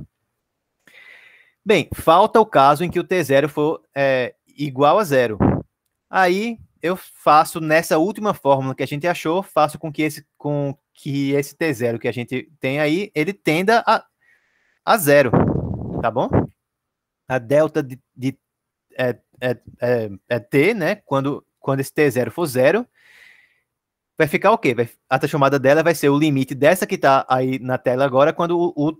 Bem, falta o caso em que o t zero for é, igual a zero. Aí eu faço nessa última fórmula que a gente achou, faço com que esse, com que esse t zero que a gente tem aí, ele tenda a, a zero, tá bom? A delta de, de é, é, é, é T, né? Quando, quando esse T0 é for zero, vai ficar o quê? a chamada dela vai ser o limite dessa que está aí na tela agora quando, o, o,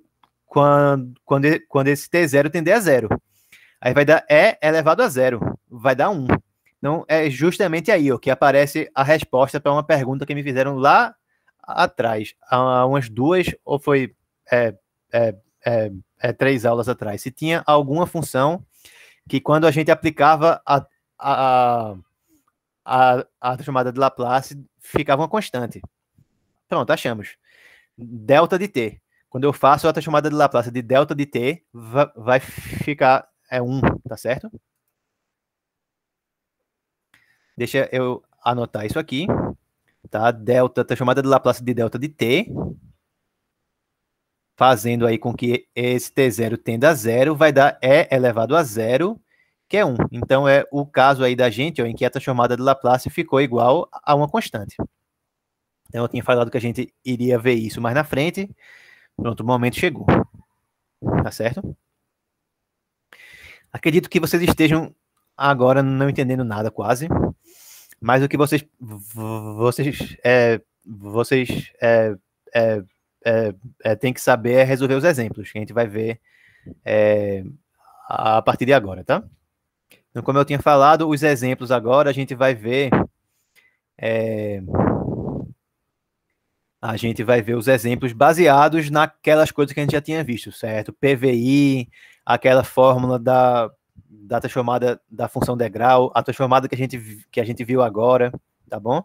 quando, quando, quando esse T0 é tender a zero. Aí vai dar E elevado a zero, vai dar 1. Então, é justamente aí ó, que aparece a resposta para uma pergunta que me fizeram lá atrás, há umas duas, ou foi é, é, é, é três aulas atrás, se tinha alguma função que quando a gente aplicava a, a, a, a chamada de Laplace, ficava uma constante. Pronto, achamos. Delta de T. Quando eu faço a chamada de Laplace de delta de T, vai ficar é 1, tá certo? Deixa eu anotar isso aqui, tá? Delta, chamada de Laplace de delta de T, fazendo aí com que esse T0 tenda a zero, vai dar E elevado a zero, que é 1. Então, é o caso aí da gente, ó, em que a transformada de Laplace ficou igual a uma constante. Então, eu tinha falado que a gente iria ver isso mais na frente. Pronto, o momento chegou. Tá certo? Acredito que vocês estejam agora não entendendo nada quase, mas o que vocês vocês é, vocês é, é, é, é, tem que saber é resolver os exemplos, que a gente vai ver é, a partir de agora, tá? Então, como eu tinha falado, os exemplos agora a gente vai ver. a gente vai ver os exemplos baseados naquelas coisas que a gente já tinha visto, certo? PVI, aquela fórmula da, da transformada da função degrau, a transformada que a gente, que a gente viu agora, tá bom?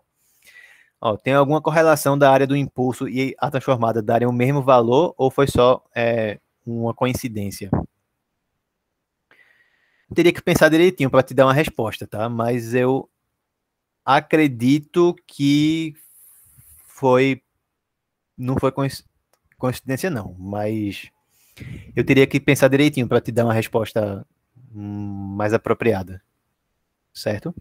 Ó, tem alguma correlação da área do impulso e a transformada darem o mesmo valor ou foi só é, uma coincidência? Teria que pensar direitinho para te dar uma resposta, tá? Mas eu acredito que foi não foi coincidência não, mas eu teria que pensar direitinho para te dar uma resposta hum, mais apropriada, certo?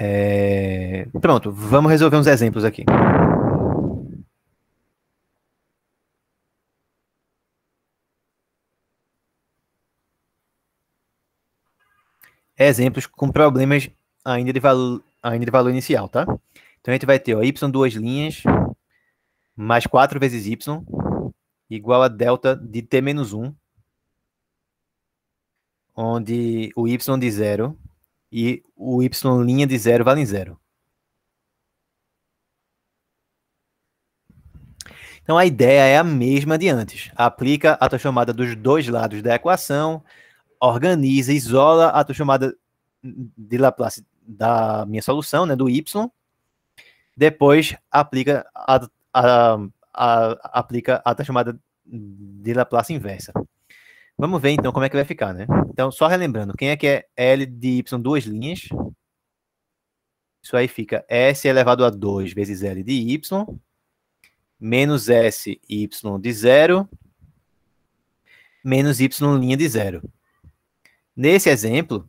É... Pronto, vamos resolver uns exemplos aqui. Exemplos com problemas ainda de, valor, ainda de valor inicial, tá? Então a gente vai ter ó, y duas linhas mais 4 vezes y igual a delta de t menos 1, onde o y de 0 e o y linha de zero vale zero. Então a ideia é a mesma de antes. Aplica a tua chamada dos dois lados da equação, organiza, isola a tua chamada de Laplace da minha solução, né, do y. Depois aplica a, a, a, a aplica a tua chamada de Laplace inversa. Vamos ver então como é que vai ficar, né? Então, só relembrando, quem é que é L de Y duas linhas? Isso aí fica S elevado a 2 vezes L de Y, menos S Y de zero, menos Y linha de zero. Nesse exemplo,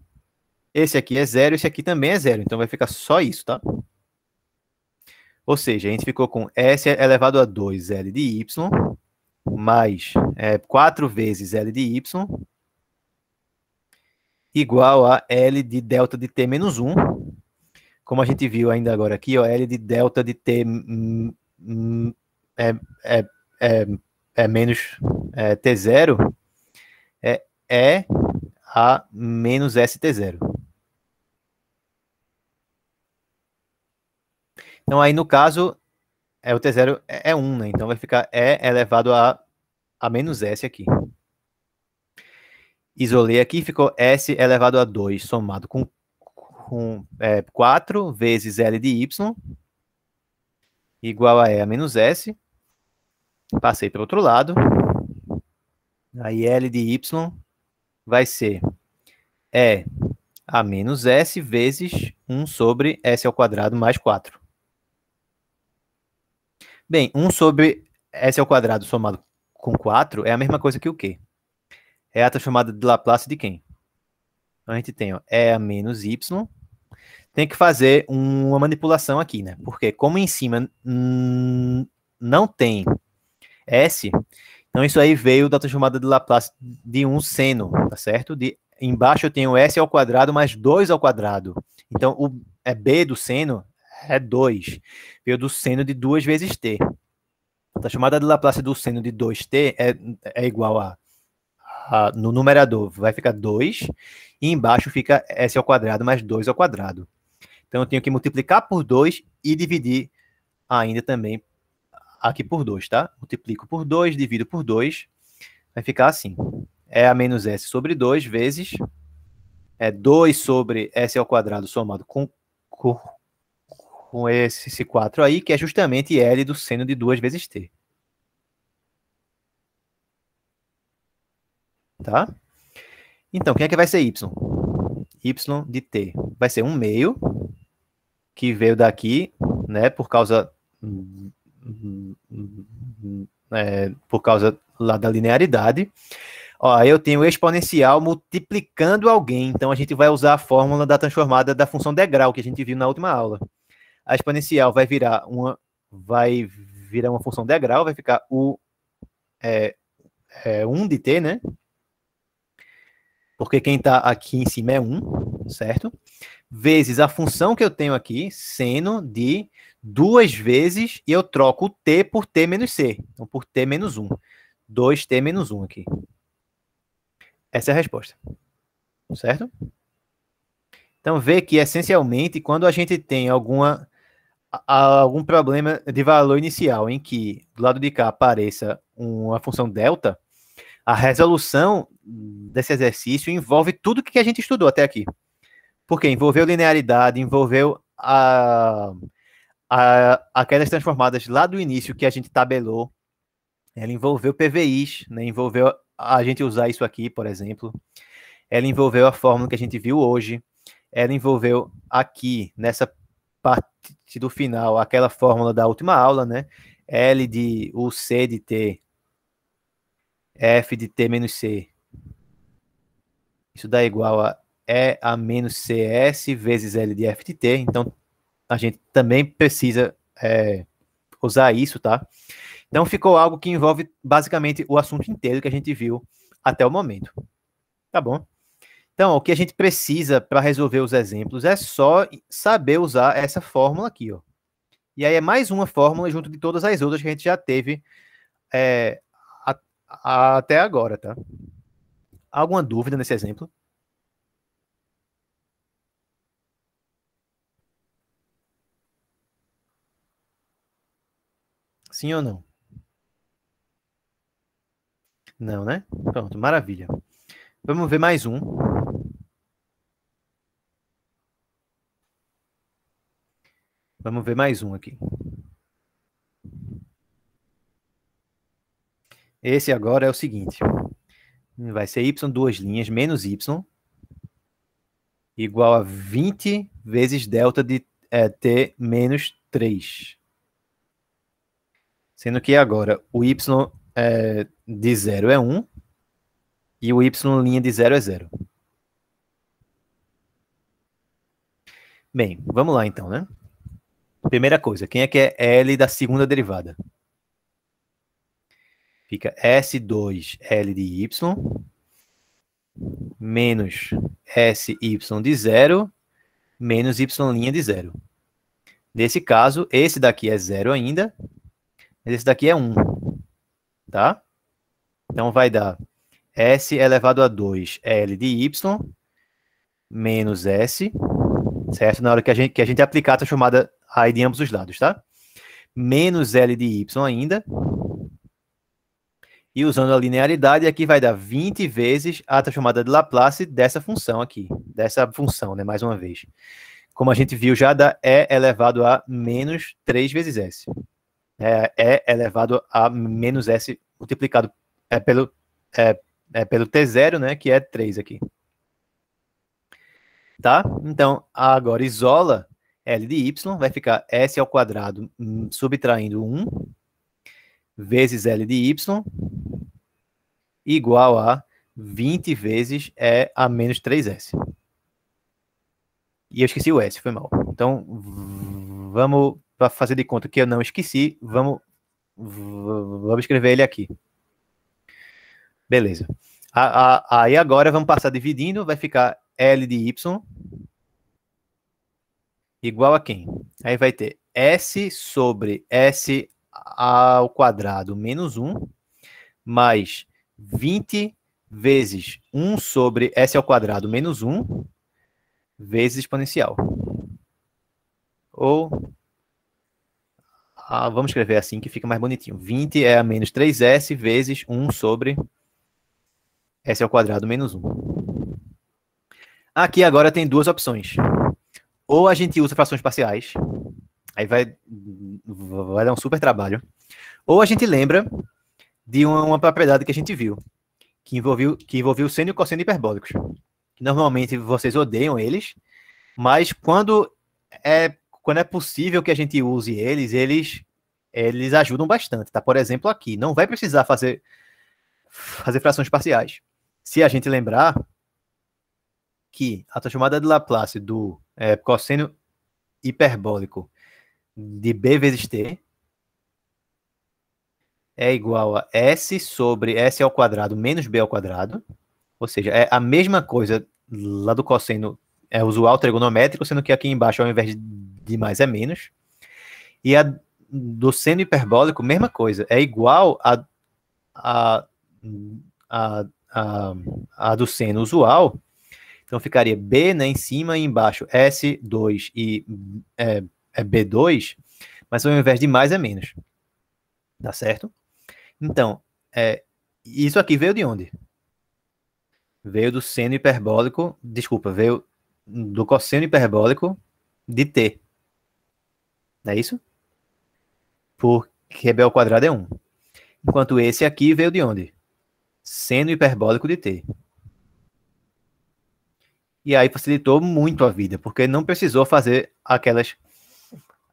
esse aqui é zero, esse aqui também é zero. Então, vai ficar só isso, tá? Ou seja, a gente ficou com S elevado a 2L de Y mais é, 4 vezes L de Y igual a L de delta de T menos 1. Como a gente viu ainda agora aqui, ó, L de delta de T mm, mm, é, é, é, é, menos é, T0 é, é a menos ST0. Então, aí no caso, é, o T0 é, é 1, né? Então vai ficar E é elevado a, a menos S aqui. Isolei aqui, ficou S elevado a 2 somado com, com é, 4 vezes L de Y igual a E a menos S. Passei para o outro lado. Aí L de Y vai ser E a menos S vezes 1 sobre S ao quadrado mais 4. Bem, 1 sobre S ao quadrado somado com 4 é a mesma coisa que o quê? É a transformada de Laplace de quem? Então a gente tem ó, E a menos Y. Tem que fazer uma manipulação aqui, né? Porque como em cima não tem S, então isso aí veio da transformada de Laplace de um seno, tá certo? De embaixo eu tenho S ao quadrado mais 2 ao quadrado. Então o é B do seno é 2. Veio do seno de 2 vezes t. a chamada de Laplace do seno de 2t é, é igual a, a, No numerador vai ficar 2, e embaixo fica s ao quadrado mais 2 ao quadrado. Então eu tenho que multiplicar por 2 e dividir ainda também aqui por 2, tá? Multiplico por 2, divido por 2, vai ficar assim. É a menos s sobre 2 vezes é 2 sobre s ao quadrado somado com, com, com esse, esse 4 aí, que é justamente L do seno de 2 vezes T. Tá? Então, quem é que vai ser Y? Y de T. Vai ser um meio, que veio daqui, né, por causa... É, por causa lá da linearidade. Ó, eu tenho exponencial multiplicando alguém, então a gente vai usar a fórmula da transformada da função degrau que a gente viu na última aula a exponencial vai virar uma vai virar uma função degrau, vai ficar u é, é 1 de t, né? Porque quem está aqui em cima é 1, certo? Vezes a função que eu tenho aqui, seno de duas vezes, e eu troco o t por t menos c. Então, por t menos 1. 2t menos 1 aqui. Essa é a resposta. Certo? Então, vê que, essencialmente, quando a gente tem alguma algum problema de valor inicial em que do lado de cá apareça uma função delta, a resolução desse exercício envolve tudo que a gente estudou até aqui. Porque envolveu linearidade, envolveu a, a, aquelas transformadas lá do início que a gente tabelou, ela envolveu PVIs, né? envolveu a gente usar isso aqui, por exemplo, ela envolveu a fórmula que a gente viu hoje, ela envolveu aqui nessa parte do final, aquela fórmula da última aula, né? L de U, C de T, F de T menos C. Isso dá igual a E a menos CS vezes L de F de T. Então, a gente também precisa é, usar isso, tá? Então, ficou algo que envolve basicamente o assunto inteiro que a gente viu até o momento. Tá bom? Então, o que a gente precisa para resolver os exemplos é só saber usar essa fórmula aqui, ó. E aí é mais uma fórmula junto de todas as outras que a gente já teve é, a, a, até agora, tá? Alguma dúvida nesse exemplo? Sim ou não? Não, né? Pronto, maravilha. Vamos ver mais um. Vamos ver mais um aqui. Esse agora é o seguinte. Vai ser y duas linhas menos y igual a 20 vezes delta de é, t menos 3. Sendo que agora o y é, de 0 é 1 e o y linha de 0 é 0. Bem, vamos lá então, né? Primeira coisa, quem é que é L da segunda derivada? Fica S2L de Y menos SY de zero menos Y' de zero. Nesse caso, esse daqui é zero ainda, mas esse daqui é 1, um, tá? Então, vai dar S elevado a 2 L de Y menos S, certo? Na hora que a gente, que a gente aplicar tá a transformada aí de ambos os lados, tá? Menos L de Y ainda. E usando a linearidade, aqui vai dar 20 vezes a transformada de Laplace dessa função aqui, dessa função, né, mais uma vez. Como a gente viu já, dá E elevado a menos 3 vezes S. É, e elevado a menos S multiplicado é, pelo, é, é pelo T0, né, que é 3 aqui. Tá? Então, agora isola L de y vai ficar S ao quadrado hum, subtraindo 1 vezes L de y igual a 20 vezes E a menos 3S. E eu esqueci o S, foi mal. Então, vamos, para fazer de conta que eu não esqueci, vamos, vamos escrever ele aqui. Beleza. Aí agora vamos passar dividindo, vai ficar L de Y igual a quem? Aí vai ter S sobre S ao quadrado menos 1, mais 20 vezes 1 sobre S ao quadrado menos 1, vezes exponencial. Ou, ah, vamos escrever assim que fica mais bonitinho. 20 é a menos 3S vezes 1 sobre S ao quadrado menos 1. Aqui agora tem duas opções. Ou a gente usa frações parciais, aí vai, vai dar um super trabalho. Ou a gente lembra de uma, uma propriedade que a gente viu, que envolveu, que envolveu seno e cosseno hiperbólicos. Normalmente vocês odeiam eles, mas quando é, quando é possível que a gente use eles, eles eles ajudam bastante, tá? Por exemplo, aqui, não vai precisar fazer fazer frações parciais. Se a gente lembrar que a transformada de Laplace do é, cosseno hiperbólico de b vezes t é igual a s sobre s ao quadrado menos b ao quadrado, ou seja, é a mesma coisa lá do cosseno é, usual trigonométrico, sendo que aqui embaixo ao invés de mais é menos, e a do seno hiperbólico, mesma coisa, é igual a, a, a, a, a do seno usual, então ficaria B né, em cima e embaixo, S2 e é, é B2, mas ao invés de mais é menos. Tá certo? Então, é, isso aqui veio de onde? Veio do seno hiperbólico, desculpa, veio do cosseno hiperbólico de T. Não é isso? Porque B ao quadrado é 1. Enquanto esse aqui veio de onde? Seno hiperbólico de T. E aí facilitou muito a vida, porque não precisou fazer aquelas,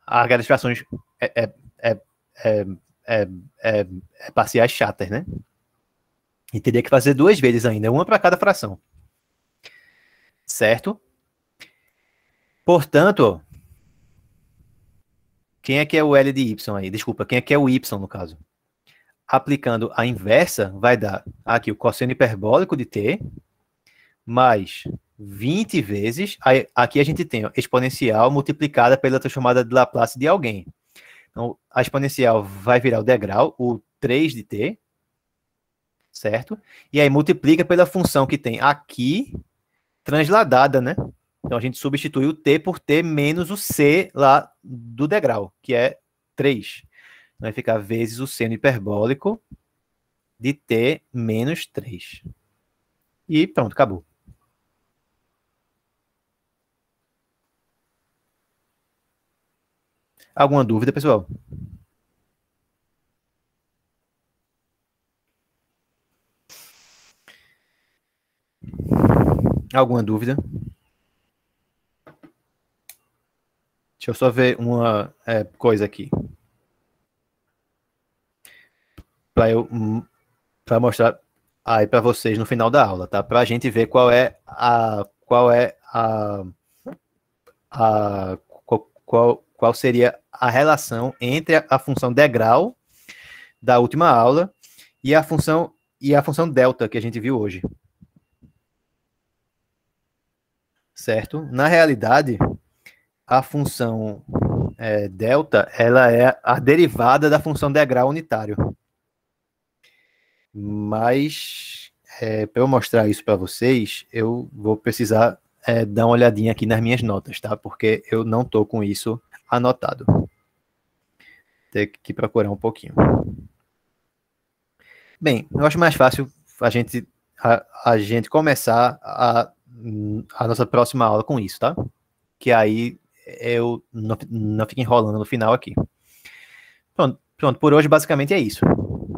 aquelas frações é é é, é, é, é, parciais chatas, né? E teria que fazer duas vezes ainda, uma para cada fração. Certo? Portanto, quem é que é o L de Y aí? Desculpa, quem é que é o Y no caso? Aplicando a inversa, vai dar aqui o cosseno hiperbólico de T mais 20 vezes. Aí, aqui a gente tem exponencial multiplicada pela transformada de Laplace de alguém. Então, a exponencial vai virar o degrau, o 3 de t, certo? E aí multiplica pela função que tem aqui, transladada, né? Então, a gente substitui o t por t menos o c lá do degrau, que é 3. Vai ficar vezes o seno hiperbólico de t menos 3. E pronto, acabou. Alguma dúvida, pessoal? Alguma dúvida? Deixa eu só ver uma é, coisa aqui. Para eu hum, pra mostrar aí para vocês no final da aula, tá? Para a gente ver qual é a qual é a, a qual, qual seria a relação entre a, a função degrau da última aula e a função e a função delta que a gente viu hoje. Certo? Na realidade, a função é, delta ela é a derivada da função degrau unitário. Mas é, para eu mostrar isso para vocês, eu vou precisar é, dar uma olhadinha aqui nas minhas notas, tá? Porque eu não tô com isso anotado. Ter que procurar um pouquinho. Bem, eu acho mais fácil a gente, a, a gente começar a, a nossa próxima aula com isso, tá? Que aí eu não, não fico enrolando no final aqui. Pronto, pronto, por hoje basicamente é isso,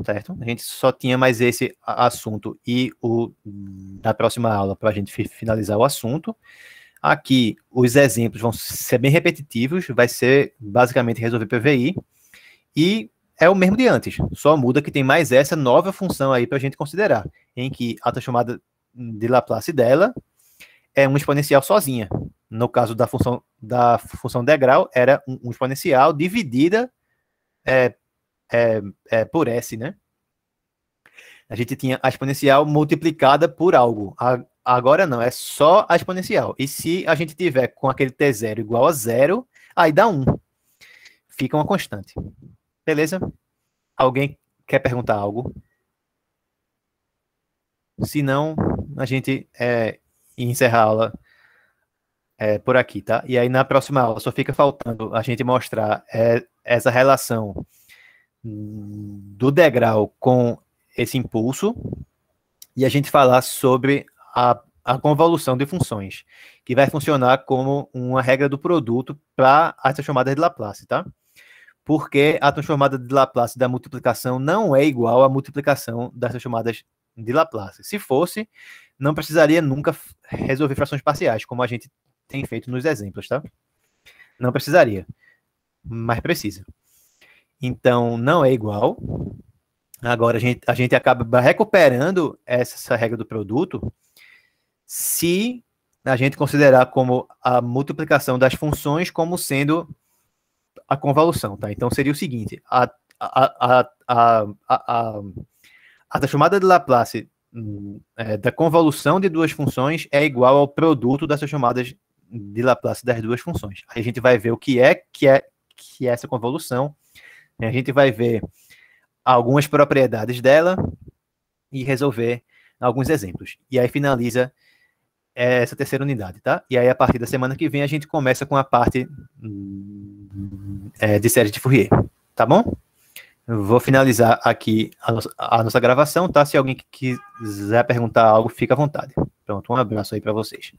certo? A gente só tinha mais esse assunto e o da próxima aula para a gente finalizar o assunto. Aqui, os exemplos vão ser bem repetitivos, vai ser basicamente resolver PVI, e é o mesmo de antes, só muda que tem mais essa nova função aí para a gente considerar, em que a transformada de Laplace dela é um exponencial sozinha. No caso da função da função degrau, era um, exponencial dividida é, é, é, por S, né? A gente tinha a exponencial multiplicada por algo. A, Agora não, é só a exponencial. E se a gente tiver com aquele t0 igual a zero, aí dá 1. Fica uma constante. Beleza? Alguém quer perguntar algo? Se não, a gente é, encerra a aula é, por aqui, tá? E aí na próxima aula só fica faltando a gente mostrar é, essa relação hum, do degrau com esse impulso e a gente falar sobre a, a convolução de funções, que vai funcionar como uma regra do produto para as chamadas de Laplace, tá? Porque a transformada de Laplace da multiplicação não é igual à multiplicação das chamadas de Laplace. Se fosse, não precisaria nunca resolver frações parciais, como a gente tem feito nos exemplos, tá? Não precisaria, mas precisa. Então, não é igual. Agora, a gente, a gente acaba recuperando essa regra do produto se a gente considerar como a multiplicação das funções como sendo a convolução, tá? Então seria o seguinte, a, a, a, a, a de Laplace hum, é, da convolução de duas funções é igual ao produto dessas chamadas de Laplace das duas funções. Aí a gente vai ver o que é que é que é essa convolução. Né? A gente vai ver algumas propriedades dela e resolver alguns exemplos. E aí finaliza é essa terceira unidade, tá? E aí, a partir da semana que vem, a gente começa com a parte é, de série de Fourier, tá bom? Vou finalizar aqui a nossa, a nossa gravação, tá? Se alguém quiser perguntar algo, fica à vontade. Pronto, um abraço aí para vocês.